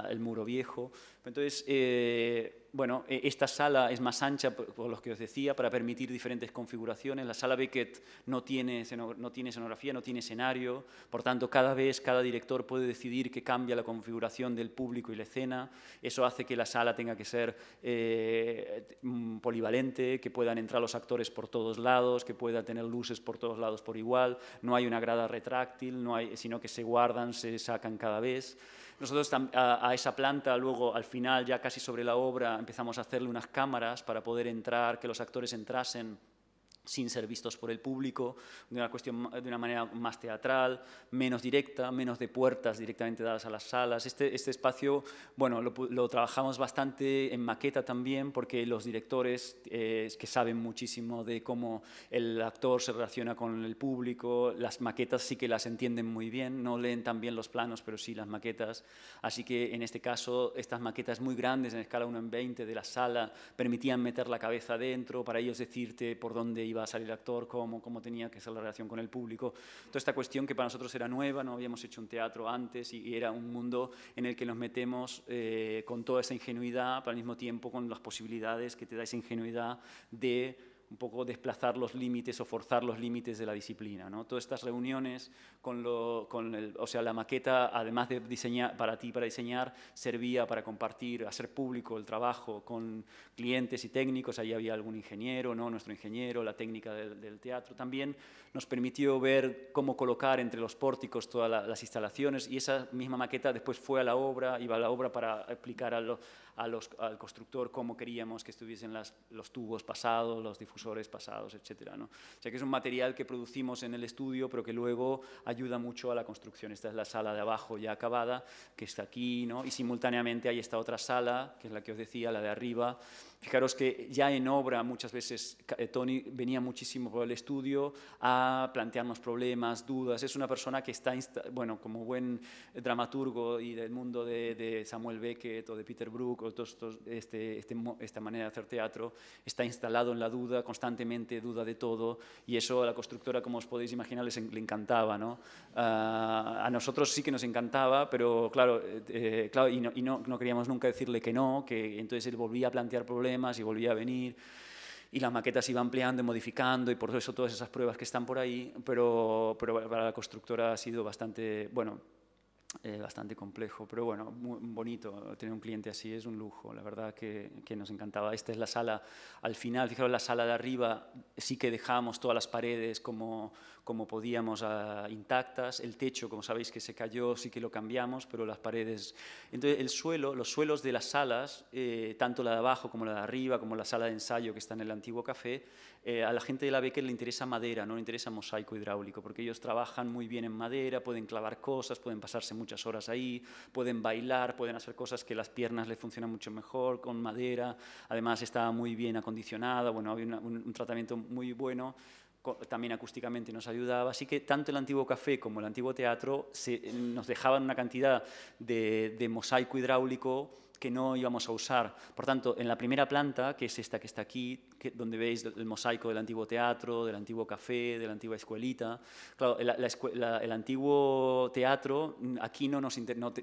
el muro viejo. Entonces, eh, bueno, e, esta sala es más ancha, por lo que os decía, para permitir diferentes configuraciones. La sala Beckett no tiene, escenografía, no tiene escenario, por tanto, cada vez cada director puede decidir que cambia la configuración del público y la escena. Eso hace que la sala tenga que ser eh, mm, polivalente, que puedan entrar los actores por todos lados, que pueda tener luces por todos lados por igual. No hay una grada retráctil, sino que se guardan, se sacan cada vez. Nosotros a, esa planta luego, al final, ya casi sobre la obra, empezamos a hacerle unas cámaras para poder entrar, que los actores entrasen sin ser vistos por el público, de una, cuestión, de una manera más teatral, menos directa, menos de puertas directamente dadas a las salas. Este, este espacio, bueno, lo, trabajamos bastante en maqueta también, porque los directores eh, que saben muchísimo de cómo el actor se relaciona con el público, las maquetas sí que las entienden muy bien, no leen tan bien los planos, pero sí las maquetas. Así que en este caso, estas maquetas muy grandes, en escala 1 en 20 de la sala, permitían meter la cabeza dentro para ellos decirte por dónde a salir el actor, cómo, como tenía que ser la relación con el público. Toda esta cuestión que para nosotros era nueva, no habíamos hecho un teatro antes y, era un mundo en el que nos metemos eh, con toda esa ingenuidad, pero al mismo tiempo con las posibilidades que te da esa ingenuidad de un poco desplazar los límites o forzar los límites de la disciplina. ¿no? Todas estas reuniones con, lo, con el, o sea, la maqueta, además de diseñar para ti, para diseñar, servía para compartir, hacer público el trabajo con clientes y técnicos. Ahí había algún ingeniero, ¿no? nuestro ingeniero, la técnica del, teatro. También nos permitió ver cómo colocar entre los pórticos todas las instalaciones y esa misma maqueta después fue a la obra, iba a la obra para explicar a a los, al constructor cómo queríamos que estuviesen las, los tubos pasados, los difusores pasados, etcétera, ¿no? O sea que es un material que producimos en el estudio, pero que luego ayuda mucho a la construcción. Esta es la sala de abajo ya acabada, que está aquí, ¿no? y simultáneamente hay esta otra sala, que es la que os decía, la de arriba. Fijaros que ya en obra muchas veces eh, Tony venía muchísimo por el estudio a plantearnos problemas, dudas. Es una persona que está, bueno, como buen dramaturgo y del mundo de, de Samuel Beckett o de Peter Brook, o todos estos, este, este, esta manera de hacer teatro, está instalado en la duda constantemente, duda de todo, y eso a la constructora, como os podéis imaginar, les, le encantaba. ¿no? Ah, a nosotros sí que nos encantaba, pero claro, eh, eh, claro y, no, no, queríamos nunca decirle que no, que entonces él volvía a plantear problemas y volvía a venir y la maqueta se iba ampliando y modificando y por eso todas esas pruebas que están por ahí, pero, pero para la constructora ha sido bastante, bueno, eh, bastante complejo, pero bueno, muy bonito tener un cliente así, es un lujo, la verdad que, que, nos encantaba. Esta es la sala, al final, fijaros, la sala de arriba sí que dejamos todas las paredes como, como podíamos ah, intactas, el techo, como sabéis que se cayó, sí que lo cambiamos, pero las paredes... Entonces, el suelo, los suelos de las salas, eh, tanto la de abajo como la de arriba, como la sala de ensayo que está en el antiguo café, eh, a la gente de la Becker le interesa madera, no le interesa mosaico hidráulico, porque ellos trabajan muy bien en madera, pueden clavar cosas, pueden pasarse muchas horas ahí, pueden bailar, pueden hacer cosas que las piernas les funcionan mucho mejor con madera. Además estaba muy bien acondicionada, bueno, había un, tratamiento muy bueno también acústicamente nos ayudaba, así que tanto el antiguo café como el antiguo teatro se, eh, nos dejaban una cantidad de, mosaico hidráulico que no íbamos a usar. Por tanto, en la primera planta, que es esta que está aquí, donde veis el mosaico del antiguo teatro, del antiguo café, de la antigua escuelita. Claro, la, el antiguo teatro, mm, aquí no, nos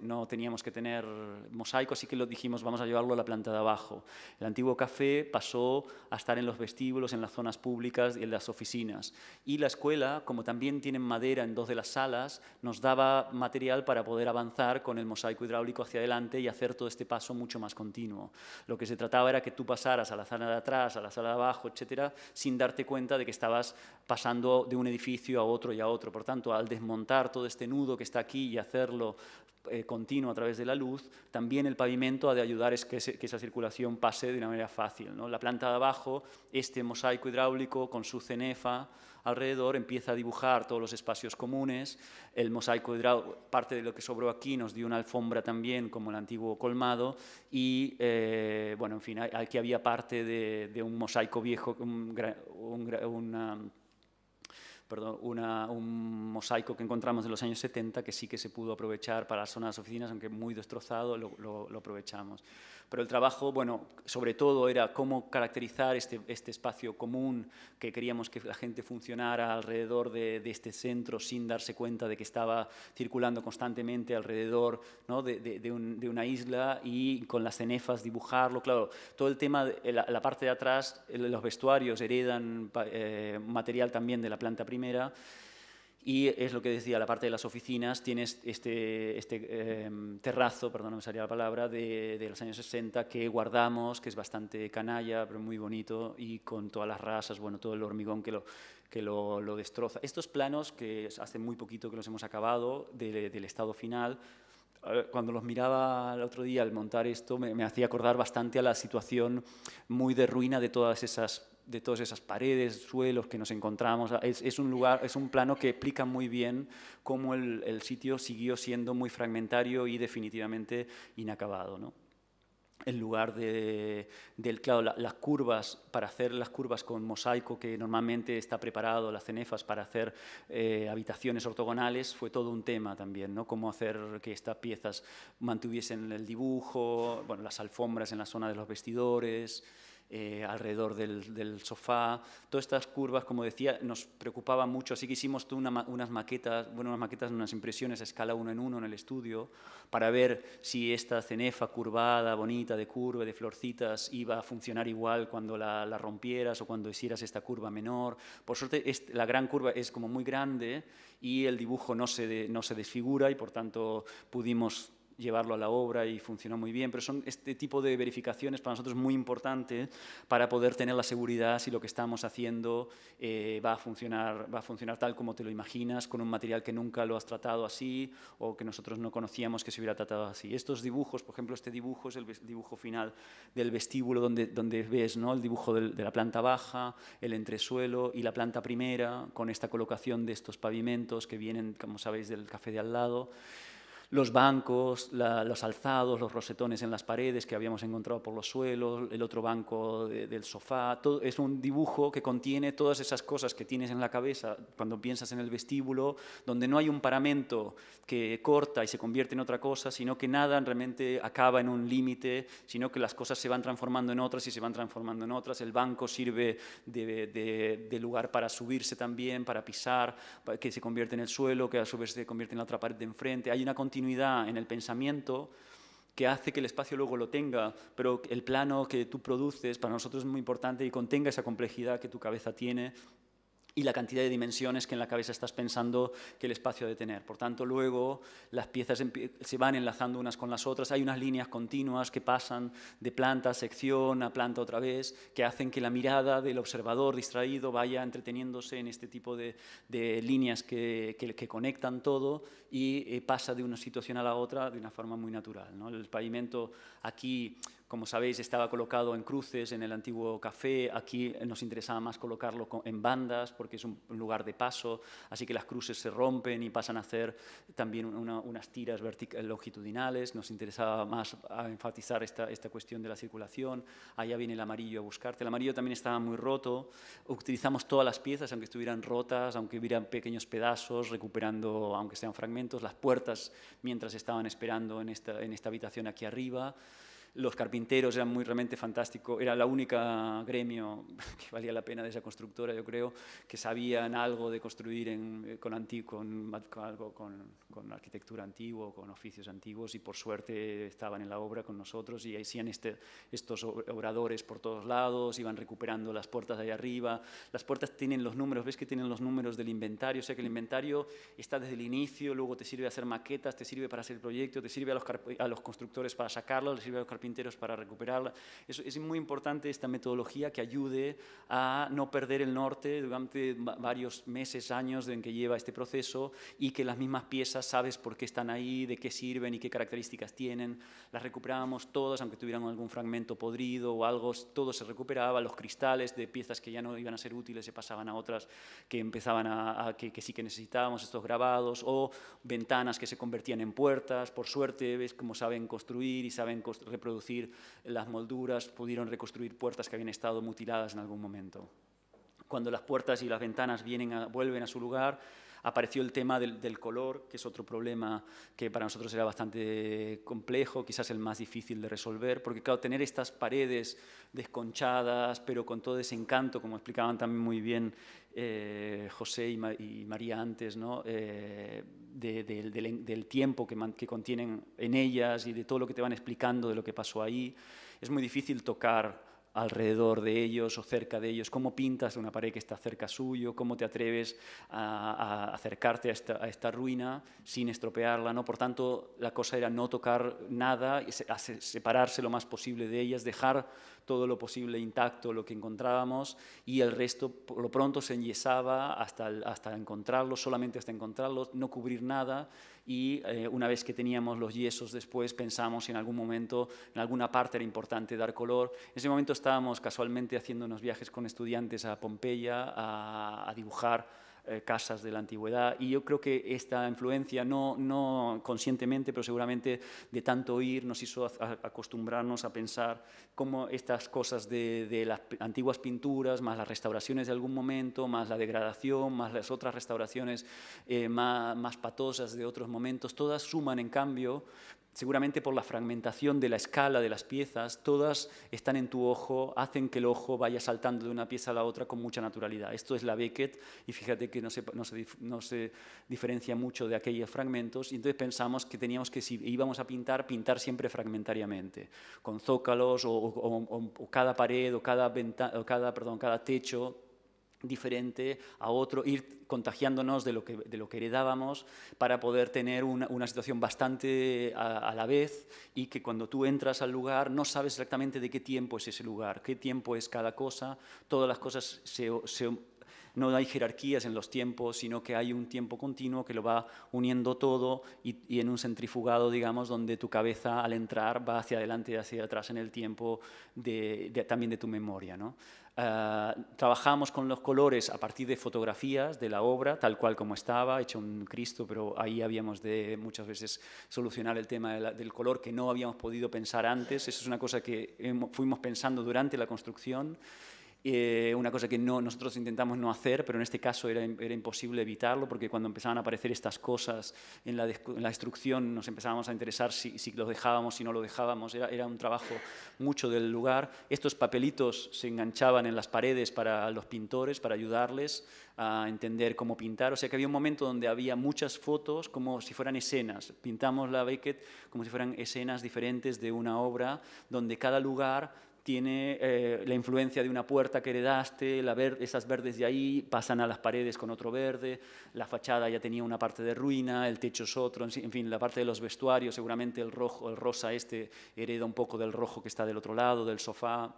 no, teníamos que tener mosaico, así que lo dijimos, vamos a llevarlo a la planta de abajo. El antiguo café pasó a estar en los vestíbulos, en las zonas públicas y en las oficinas. Y la escuela, como también tienen madera en dos de las salas, nos daba material para poder avanzar con el mosaico hidráulico hacia adelante y hacer todo este paso mucho más continuo. Lo que se trataba era que tú pasaras a la zona de atrás, a la sala de abajo, etcétera, sin darte cuenta de que estabas pasando de un edificio a otro y a otro. Por tanto, al desmontar todo este nudo que está aquí y hacerlo eh, continuo a través de la luz, también el pavimento ha de ayudar es que, esa circulación pase de una manera fácil. ¿no? La planta de abajo, este mosaico hidráulico con su cenefa, alrededor, empieza a dibujar todos los espacios comunes, el mosaico hidráulico, parte de lo que sobró aquí nos dio una alfombra también, como el antiguo colmado, y eh, bueno, en fin, aquí había parte de, un mosaico viejo, un, mosaico que encontramos de los años 70 que sí que se pudo aprovechar para las zonas oficinas, aunque muy destrozado, lo aprovechamos. Pero el trabajo, bueno, sobre todo era cómo caracterizar este, este espacio común que queríamos que la gente funcionara alrededor de, este centro sin darse cuenta de que estaba circulando constantemente alrededor de, una isla y con las cenefas dibujarlo. Claro, todo el tema, la, parte de atrás, los vestuarios heredan eh, material también de la planta primera y es lo que decía, la parte de las oficinas tienes este, este em, terrazo, perdón, no me salía la palabra, de, los años 60 que guardamos, que es bastante canalla, pero muy bonito y con todas las rasas, bueno, todo el hormigón que lo, que lo, destroza. Estos planos, que hace muy poquito que los hemos acabado, del estado final, cuando los miraba el otro día al montar esto, me, me hacía acordar bastante a la situación muy de ruina de todas esas de todas esas paredes, suelos que nos encontramos. Es, un lugar, es un plano que explica muy bien cómo el, sitio siguió siendo muy fragmentario y definitivamente inacabado. ¿no? En lugar de, del, las curvas, para hacer las curvas con mosaico que normalmente está preparado, las cenefas para hacer eh, habitaciones ortogonales, fue todo un tema también, ¿no? Cómo hacer que estas piezas mantuviesen el dibujo, bueno, las alfombras en la zona de los vestidores, eh, alrededor del, sofá. Todas estas curvas, como decía, nos preocupaban mucho, así que hicimos unas maquetas, bueno, unas maquetas, unas impresiones a escala uno en uno en el estudio, para ver si esta cenefa curvada, bonita, de curva, de florcitas, iba a funcionar igual cuando la, rompieras o cuando hicieras esta curva menor. Por suerte, la gran curva es como muy grande y el dibujo no se, no se desfigura y, por tanto, pudimos llevarlo a la obra y funcionó muy bien, pero son este tipo de verificaciones para nosotros muy importantes para poder tener la seguridad si lo que estamos haciendo eh, va, a funcionar, va a funcionar tal como te lo imaginas, con un material que nunca lo has tratado así o que nosotros no conocíamos que se hubiera tratado así. Estos dibujos, por ejemplo, este dibujo es el dibujo final del vestíbulo donde, donde ves ¿no? el dibujo de la planta baja, el entresuelo y la planta primera con esta colocación de estos pavimentos que vienen, como sabéis, del café de al lado los bancos, los alzados, los rosetones en las paredes que habíamos encontrado por los suelos, el otro banco del sofá. Todo, es un dibujo que contiene todas esas cosas que tienes en la cabeza cuando piensas en el vestíbulo, donde no hay un paramento que corta y se convierte en otra cosa, sino que nada realmente acaba en un límite, sino que las cosas se van transformando en otras y se van transformando en otras. El banco sirve de, de lugar para subirse también, para pisar, que se convierte en el suelo, que a su vez se convierte en la otra pared de enfrente. Hay una continuidad en el pensamiento que hace que el espacio luego lo tenga, pero el plano que tú produces para nosotros es muy importante y contenga esa complejidad que tu cabeza tiene y la cantidad de dimensiones que en la cabeza estás pensando que el espacio ha de tener. Por tanto, luego las piezas se van enlazando unas con las otras, hay unas líneas continuas que pasan de planta a sección a planta otra vez, que hacen que la mirada del observador distraído vaya entreteniéndose en este tipo de, líneas que conectan todo y eh, pasa de una situación a la otra de una forma muy natural. El pavimento aquí, como sabéis, estaba colocado en cruces en el antiguo café, aquí nos interesaba más colocarlo en bandas porque es un lugar de paso, así que las cruces se rompen y pasan a hacer también unas tiras longitudinales, nos interesaba más enfatizar esta, esta cuestión de la circulación, allá viene el amarillo a buscarte, el amarillo también estaba muy roto, utilizamos todas las piezas, aunque estuvieran rotas, aunque hubieran pequeños pedazos, recuperando, aunque sean fragmentos, las puertas mientras estaban esperando en esta, en esta habitación aquí arriba, los carpinteros eran muy realmente fantásticos, era la única gremio que valía la pena de esa constructora, yo creo, que sabían algo de construir eh, con, arquitectura antigua, con oficios antiguos, y por suerte estaban en la obra con nosotros y ahí hacían este, estos obradores por todos lados, iban recuperando las puertas de ahí arriba, las puertas tienen los números, ves que tienen los números del inventario, o sea que el inventario está desde el inicio, luego te sirve a hacer maquetas, te sirve para hacer el proyecto, te sirve a los, a los constructores para sacarlo, te sirve a los carpinteros enteros para recuperarla. Es, es muy importante esta metodología que ayude a no perder el norte durante varios meses, años en que lleva este proceso y que las mismas piezas sabes por qué están ahí, de qué sirven y qué características tienen. Las recuperábamos todas, aunque tuvieran algún fragmento podrido o algo, todo se recuperaba, los cristales de piezas que ya no iban a ser útiles se pasaban a otras que empezaban a, que, que, sí que necesitábamos, estos grabados, o ventanas que se convertían en puertas, por suerte, ves cómo saben construir y saben reproducir las molduras, pudieron reconstruir puertas que habían estado mutiladas en algún momento. Cuando las puertas y las ventanas vienen vuelven a su lugar, apareció el tema del, color, que es otro problema que para nosotros era bastante complejo, quizás el más difícil de resolver, porque claro, tener estas paredes desconchadas, pero con todo ese encanto, como explicaban también muy bien eh, José y, María antes, ¿no? Eh, del, tiempo que, contienen en ellas y de todo lo que te van explicando de lo que pasó ahí. Es muy difícil tocar alrededor de ellos o cerca de ellos, cómo pintas una pared que está cerca suyo, cómo te atreves a, acercarte a esta, ruina sin estropearla. ¿no? Por tanto, la cosa era no tocar nada, separarse lo más posible de ellas, dejar todo lo posible intacto, lo que encontrábamos, y el resto por lo pronto se enyesaba hasta, hasta encontrarlo, solamente hasta encontrarlo, no cubrir nada, y eh, una vez que teníamos los yesos después pensamos en algún momento, en alguna parte era importante dar color. En ese momento estábamos casualmente haciendo unos viajes con estudiantes a Pompeya a dibujar eh, casas de la antigüedad. Y yo creo que esta influencia, no, no conscientemente, pero seguramente de tanto oír, nos hizo acostumbrarnos a pensar cómo estas cosas de, las antiguas pinturas, más las restauraciones de algún momento, más la degradación, más las otras restauraciones eh, más patosas de otros momentos, todas suman en cambio seguramente por la fragmentación de la escala de las piezas, todas están en tu ojo, hacen que el ojo vaya saltando de una pieza a la otra con mucha naturalidad. Esto es la Beckett y fíjate que no se, no se, diferencia mucho de aquellos fragmentos y entonces pensamos que teníamos que, si íbamos a pintar, pintar siempre fragmentariamente, con zócalos o, cada pared o cada, venta, cada, perdón, cada techo, diferente a otro, ir contagiándonos de lo que, de lo que heredábamos para poder tener una, situación bastante a, la vez y que cuando tú entras al lugar no sabes exactamente de qué tiempo es ese lugar, qué tiempo es cada cosa, todas las cosas se, se no hay jerarquías en los tiempos, sino que hay un tiempo continuo que lo va uniendo todo y, en un centrifugado, digamos, donde tu cabeza al entrar va hacia adelante y hacia atrás en el tiempo también de tu memoria. Ah, trabajamos con los colores a partir de fotografías de la obra, tal cual como estaba, hecho un Cristo, pero ahí habíamos de muchas veces solucionar el tema del color que no habíamos podido pensar antes. Eso es una cosa que fuimos pensando durante la construcción. Eh, una cosa que no, nosotros intentamos no hacer, pero en este caso era, imposible evitarlo, porque cuando empezaban a aparecer estas cosas en la, destrucción nos empezábamos a interesar si, los dejábamos, si no lo dejábamos, era, era, un trabajo mucho del lugar. Estos papelitos se enganchaban en las paredes para los pintores, para ayudarles a entender cómo pintar, o sea que había un momento donde había muchas fotos como si fueran escenas, pintamos la Beckett como si fueran escenas diferentes de una obra, donde cada lugar tiene eh, la influencia de una puerta que heredaste, la esas verdes de ahí pasan a las paredes con otro verde, la fachada ya tenía una parte de ruina, el techo es otro, en fin, la parte de los vestuarios, seguramente el rojo, el rosa este hereda un poco del rojo que está del otro lado, del sofá,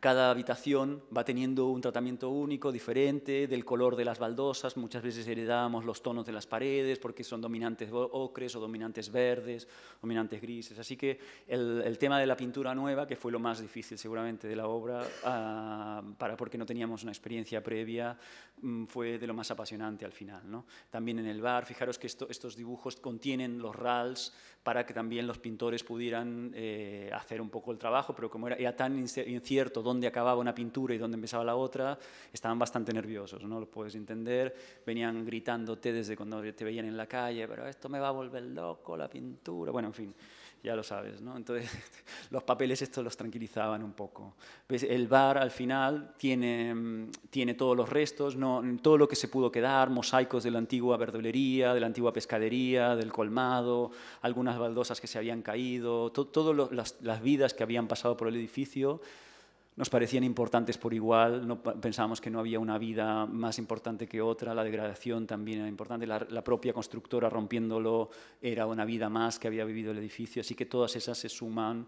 cada habitación va teniendo un tratamiento único, diferente, del color de las baldosas, muchas veces heredamos los tonos de las paredes porque son dominantes ocres o dominantes verdes, dominantes grises. Así que el, tema de la pintura nueva, que fue lo más difícil seguramente de la obra, ah, para, porque no teníamos una experiencia previa, mm, fue de lo más apasionante al final. También en el bar, fijaros que estos dibujos contienen los RALs para que también los pintores pudieran eh, hacer un poco el trabajo, pero como era, era, tan incierto dónde acababa una pintura y dónde empezaba la otra, estaban bastante nerviosos, ¿no? Lo puedes entender, venían gritándote desde cuando te veían en la calle, pero esto me va a volver loco, la pintura, bueno, en fin ya lo sabes, ¿no? Entonces, los papeles estos los tranquilizaban un poco. el bar al final tiene, mm, tiene todos los restos, no, todo lo que se pudo quedar, mosaicos de la antigua verdulería, de la antigua pescadería, del colmado, algunas baldosas que se habían caído, todas las vidas que habían pasado por el edificio nos parecían importantes por igual, no, pensábamos que no había una vida más importante que otra, la degradación también era importante, la, propia constructora rompiéndolo era una vida más que había vivido el edificio, así que todas esas se suman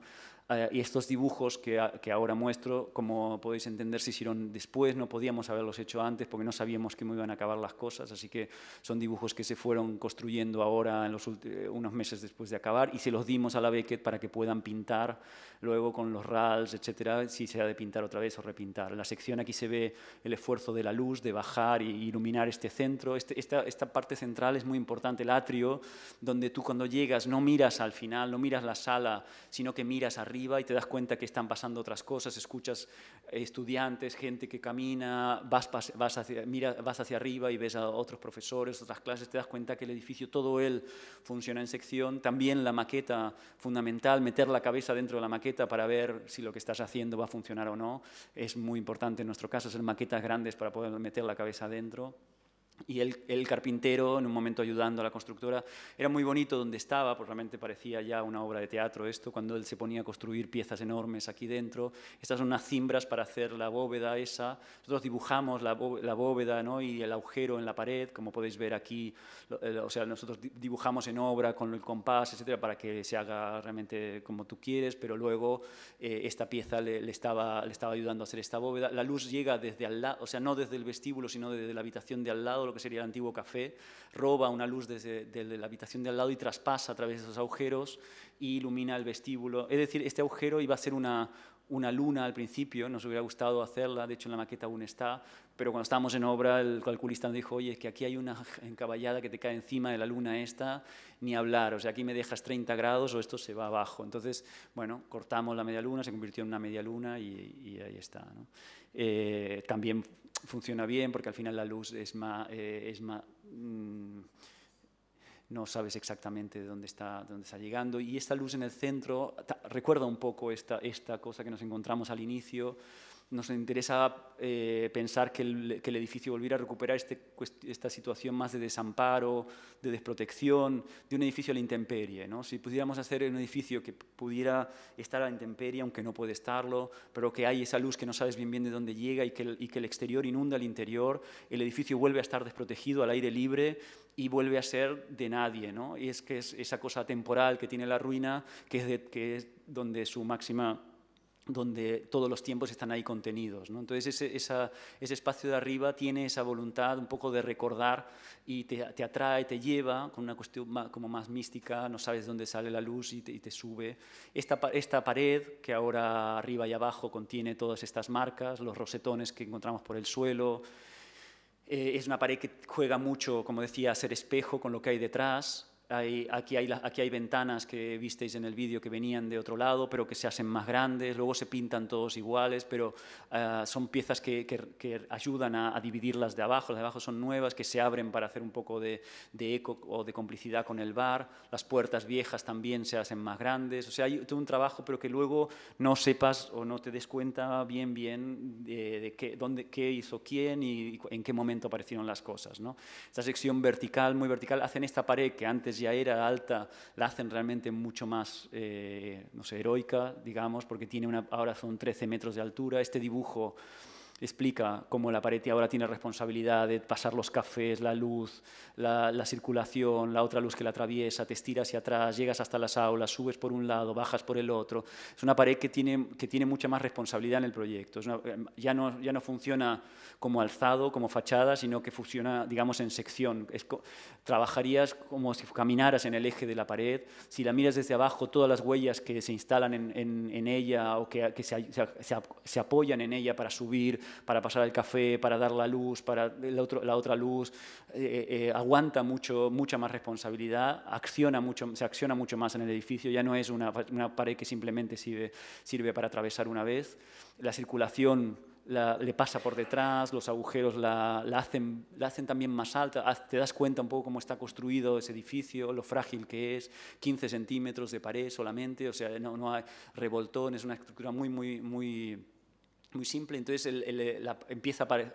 eh, y estos dibujos que, que, ahora muestro, como podéis entender, se hicieron después, no podíamos haberlos hecho antes porque no sabíamos cómo iban a acabar las cosas, así que son dibujos que se fueron construyendo ahora en los eh, unos meses después de acabar y se los dimos a la Beckett para que puedan pintar luego con los RALs, etcétera, si se ha de pintar otra vez o repintar. En la sección aquí se ve el esfuerzo de la luz, de bajar y iluminar este centro. Este, esta, esta parte central es muy importante, el atrio, donde tú cuando llegas no miras al final, no miras la sala, sino que miras arriba y te das cuenta que están pasando otras cosas, escuchas estudiantes, gente que camina, vas, hacia, vas hacia arriba y ves a otros profesores, otras clases, te das cuenta que el edificio, todo él funciona en sección, también la maqueta fundamental, meter la cabeza dentro de la maqueta para ver si lo que estás haciendo va a funcionar o no, es muy importante en nuestro caso, hacer maquetas grandes para poder meter la cabeza dentro y el, el, carpintero, en un momento ayudando a la constructora, era muy bonito donde estaba, pues realmente parecía ya una obra de teatro esto, cuando él se ponía a construir piezas enormes aquí dentro. Estas son unas cimbras para hacer la bóveda esa. Nosotros dibujamos la, bóveda ¿no? y el agujero en la pared, como podéis ver aquí. Eh, o sea, nosotros dibujamos en obra con el compás, etcétera, para que se haga realmente como tú quieres, pero luego eh, esta pieza le, le, estaba, le estaba ayudando a hacer esta bóveda. La luz llega desde al lado, o sea, no desde el vestíbulo, sino desde la habitación de al lado lo que sería el antiguo café, roba una luz desde de la habitación de al lado y traspasa a través de esos agujeros y ilumina el vestíbulo. Es decir, este agujero iba a ser una, una luna al principio, nos hubiera gustado hacerla, de hecho en la maqueta aún está, pero cuando estábamos en obra el calculista nos dijo, oye, es que aquí hay una encaballada que te cae encima de la luna esta, ni hablar, o sea, aquí me dejas 30 grados o esto se va abajo. Entonces, bueno, cortamos la media luna, se convirtió en una media luna y, ahí está. Eh, también funciona bien porque al final la luz es más... Eh, es más mm, no sabes exactamente de dónde está, dónde está llegando. Y esta luz en el centro recuerda un poco esta, esta cosa que nos encontramos al inicio, nos interesa eh, pensar que el, edificio volviera a recuperar este esta situación más de desamparo, de desprotección, de un edificio a la intemperie. ¿no? Si pudiéramos hacer un edificio que pudiera estar a la intemperie, aunque no puede estarlo, pero que hay esa luz que no sabes bien bien de dónde llega y que el, exterior inunda el interior, el edificio vuelve a estar desprotegido al aire libre y vuelve a ser de nadie. ¿no? Y es que es esa cosa temporal que tiene la ruina, que es donde su máxima donde todos los tiempos están ahí contenidos. Entonces ese, espacio de arriba tiene esa voluntad un poco de recordar y te, atrae, te lleva con una cuestión como más mística, no sabes dónde sale la luz y te, sube. Esta, pared que ahora arriba y abajo contiene todas estas marcas, los rosetones que encontramos por el suelo, eh, es una pared que juega mucho, como decía, a ser espejo con lo que hay detrás, aquí, hay aquí hay ventanas que visteis en el vídeo que venían de otro lado, pero que se hacen más grandes, luego se pintan todos iguales, pero ah, son piezas que, que, ayudan a, a, dividirlas de abajo. Las de abajo son nuevas, que se abren para hacer un poco de, de, eco o de complicidad con el bar. Las puertas viejas también se hacen más grandes. O sea, hay todo un trabajo, pero que luego no sepas o no te des cuenta bien, bien de, qué, dónde, qué hizo quién y, y en qué momento aparecieron las cosas. ¿no? Esta sección vertical, muy vertical, hacen esta pared que antes ya era alta la hacen realmente mucho más, eh, no sé, heroica, digamos, porque tiene una, ahora son 13 metros de altura. Este dibujo explica cómo la pared ahora tiene responsabilidad de pasar los cafés, la luz, la, circulación, la otra luz que la atraviesa, te estiras hacia atrás, llegas hasta las aulas, subes por un lado, bajas por el otro. Es una pared que tiene, que tiene mucha más responsabilidad en el proyecto. ya, no, ya no funciona como alzado, como fachada, sino que funciona, digamos, en sección. trabajarías como si caminaras en el eje de la pared. Si la miras desde abajo, todas las huellas que se instalan en, ella o que, se apoyan en ella para subir, para pasar el café, para dar la luz, para la, otra luz, eh, eh, eh, aguanta mucho, mucha más responsabilidad, acciona mucho, se acciona mucho más en el edificio, ya no es una, pared que simplemente sirve, sirve para atravesar una vez. La circulación le pasa por detrás, los agujeros la, hacen, la hacen también más alta, te das cuenta un poco cómo está construido ese edificio, lo frágil que es, 15 centímetros de pared solamente, o sea, no, no hay revoltón, es una estructura muy, muy, muy muy simple, entonces eh, empieza a, ser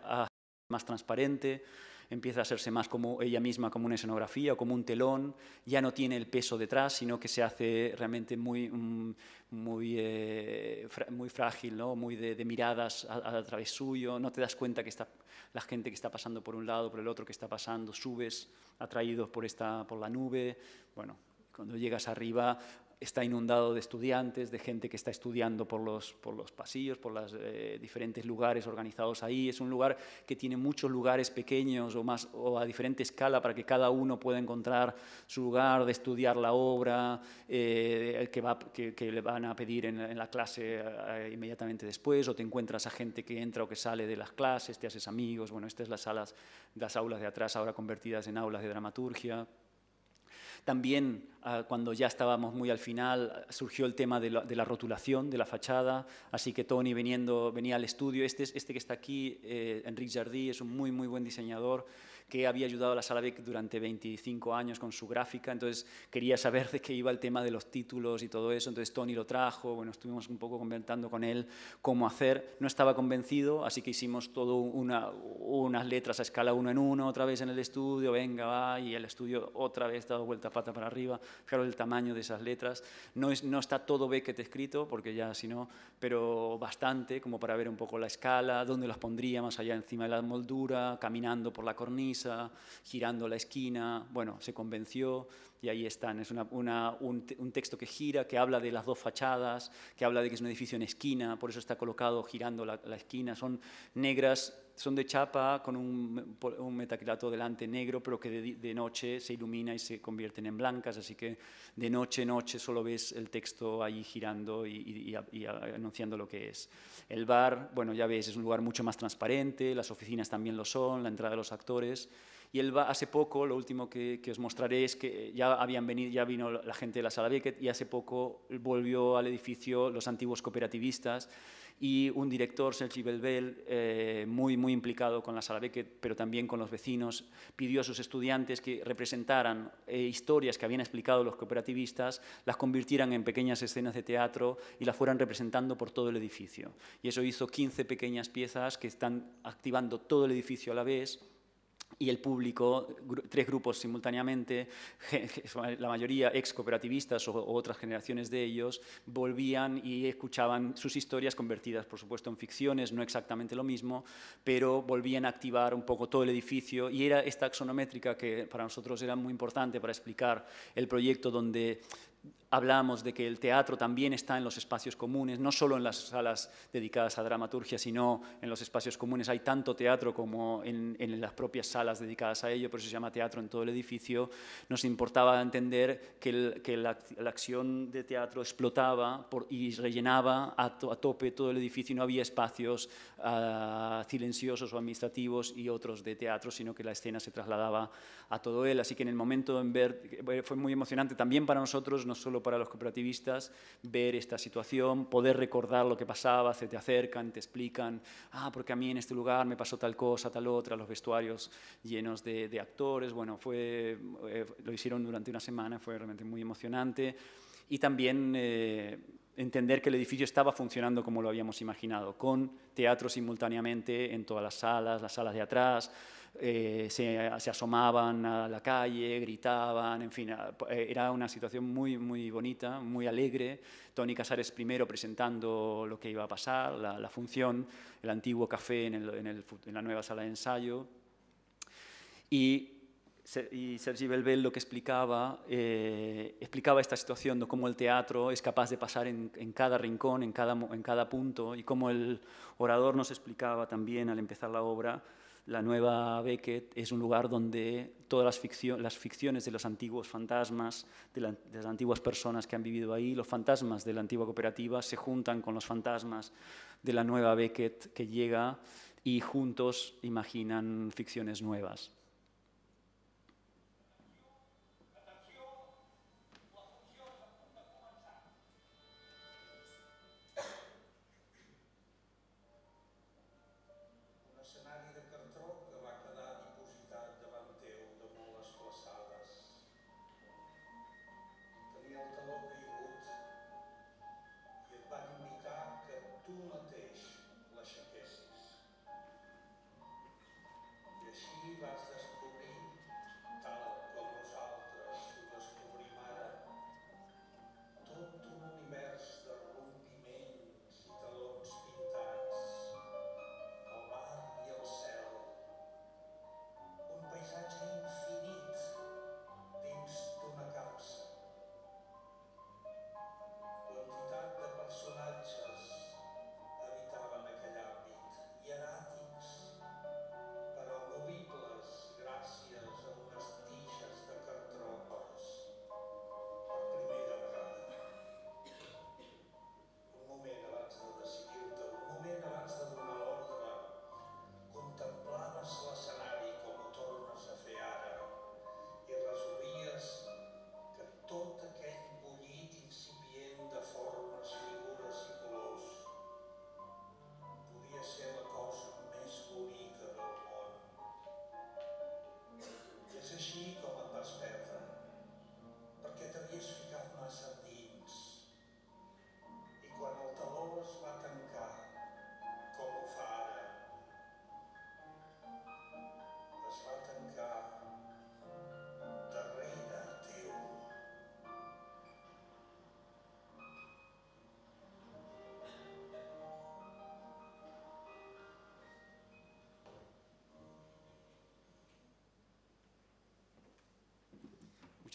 más transparente, empieza a hacerse más como ella misma, como una escenografía o como un telón, ya no tiene el peso detrás, sino que se hace realmente muy, mm, muy, eh, muy frágil, ¿no? muy de, miradas a, través suyo, no te das cuenta que está, la gente que está pasando por un lado, por el otro que está pasando, subes atraídos por, esta, por la nube, bueno, cuando llegas arriba está inundado de estudiantes, de gente que está estudiando por los, pasillos, por los eh, diferentes lugares organizados ahí. Es un lugar que tiene muchos lugares pequeños o, más, o a diferente escala para que cada uno pueda encontrar su lugar de estudiar la obra eh, que, que, le van a pedir en, la clase eh, inmediatamente después, o te encuentras a gente que entra o que sale de las clases, te haces amigos. Bueno, estas es las salas, las aulas de atrás ahora convertidas en aulas de dramaturgia. También ah, cuando ya estábamos muy al final, surgió el tema de la, rotulación de la fachada, así que Tony venía al estudio, este, este que está aquí, eh, Enrique Jardí, es un muy, muy buen diseñador, que había ayudado a la sala B durante 25 años con su gráfica, entonces quería saber de qué iba el tema de los títulos y todo eso, entonces Tony lo trajo, bueno, estuvimos un poco comentando con él cómo hacer, no estaba convencido, así que hicimos todo una, unas letras a escala uno en uno, otra vez en el estudio, venga, va, y el estudio otra vez dado vuelta pata para arriba, fijaros el tamaño de esas letras, no, es, no está todo he escrito, porque ya si no, pero bastante, como para ver un poco la escala, dónde las pondría, más allá encima de la moldura, caminando por la cornisa, girando la esquina, bueno, se convenció y ahí están. Es un, texto que gira, que habla de las dos fachadas, que habla de que es un edificio en esquina, por eso está colocado girando la esquina. Son negras son de chapa con un, un metacrilato delante negro, pero que de, noche se ilumina y se convierten en blancas, así que de noche noche solo ves el texto ahí girando y, anunciando lo que es. El bar, bueno, ya ves, es un lugar mucho más transparente, las oficinas también lo son, la entrada de los actores. Y el va, hace poco, lo último que, os mostraré es que ya habían venido, ya vino la gente de la sala Beckett y hace poco volvió al edificio los antiguos cooperativistas y un director, Sergi Belbel, eh, muy, muy implicado con la Sala pero también con los vecinos, pidió a sus estudiantes que representaran eh, historias que habían explicado los cooperativistas, las convirtieran en pequeñas escenas de teatro y las fueran representando por todo el edificio. Y eso hizo 15 pequeñas piezas que están activando todo el edificio a la vez, y el público, tres grupos simultáneamente, la mayoría ex cooperativistas o otras generaciones de ellos, volvían y escuchaban sus historias convertidas, por supuesto, en ficciones, no exactamente lo mismo, pero volvían a activar un poco todo el edificio y era esta axonométrica que para nosotros era muy importante para explicar el proyecto donde hablamos de que el teatro también está en los espacios comunes, no solo en las salas dedicadas a dramaturgia, sino en los espacios comunes. Hay tanto teatro como en, en, las propias salas dedicadas a ello, por eso se llama teatro en todo el edificio. Nos importaba entender que, que la, la, acción de teatro explotaba por, y rellenaba a, tope todo el edificio y no había espacios ah, silenciosos o administrativos y otros de teatro, sino que la escena se trasladaba a todo él. Así que en el momento en ver, fue muy emocionante también para nosotros, solo para los cooperativistas ver esta situación, poder recordar lo que pasaba, se te acercan, te explican, ah, porque a mí en este lugar me pasó tal cosa, tal otra, los vestuarios llenos de, actores, bueno, fue, eh, lo hicieron durante una semana, fue realmente muy emocionante y también... Eh, entender que el edificio estaba funcionando como lo habíamos imaginado, con teatro simultáneamente en todas las salas, las salas de atrás, eh, se, asomaban a la calle, gritaban, en fin, era una situación muy, muy bonita, muy alegre. Tony Casares primero presentando lo que iba a pasar, la, función, el antiguo café en, la nueva sala de ensayo. Y Sergi Belbel lo que explicaba, eh, explicaba esta situación de cómo el teatro es capaz de pasar en, cada rincón, en cada, en cada punto, y cómo el orador nos explicaba también al empezar la obra la nueva Beckett es un lugar donde todas las, ficciones de los antiguos fantasmas, de, de, las antiguas personas que han vivido ahí, los fantasmas de la antigua cooperativa se juntan con los fantasmas de la nueva Beckett que llega y juntos imaginan ficciones nuevas.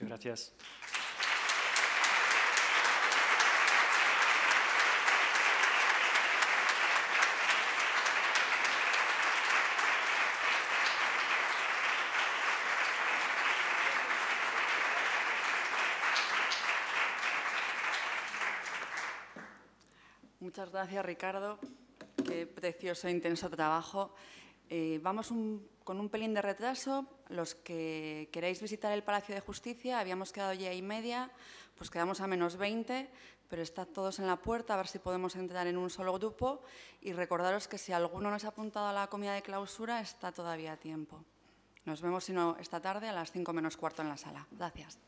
Muchas gracias.
Muchas gracias, Ricardo. Qué precioso e intenso trabajo. Eh, vamos un con un pelín de retraso, los que queréis visitar el Palacio de Justicia, habíamos quedado ya y media, pues quedamos a menos 20, pero está todos en la puerta, a ver si podemos entrar en un solo grupo y recordaros que si alguno no se ha apuntado a la comida de clausura, está todavía a tiempo. Nos vemos, si esta tarde a las 5 menos cuarto en la sala. Gracias.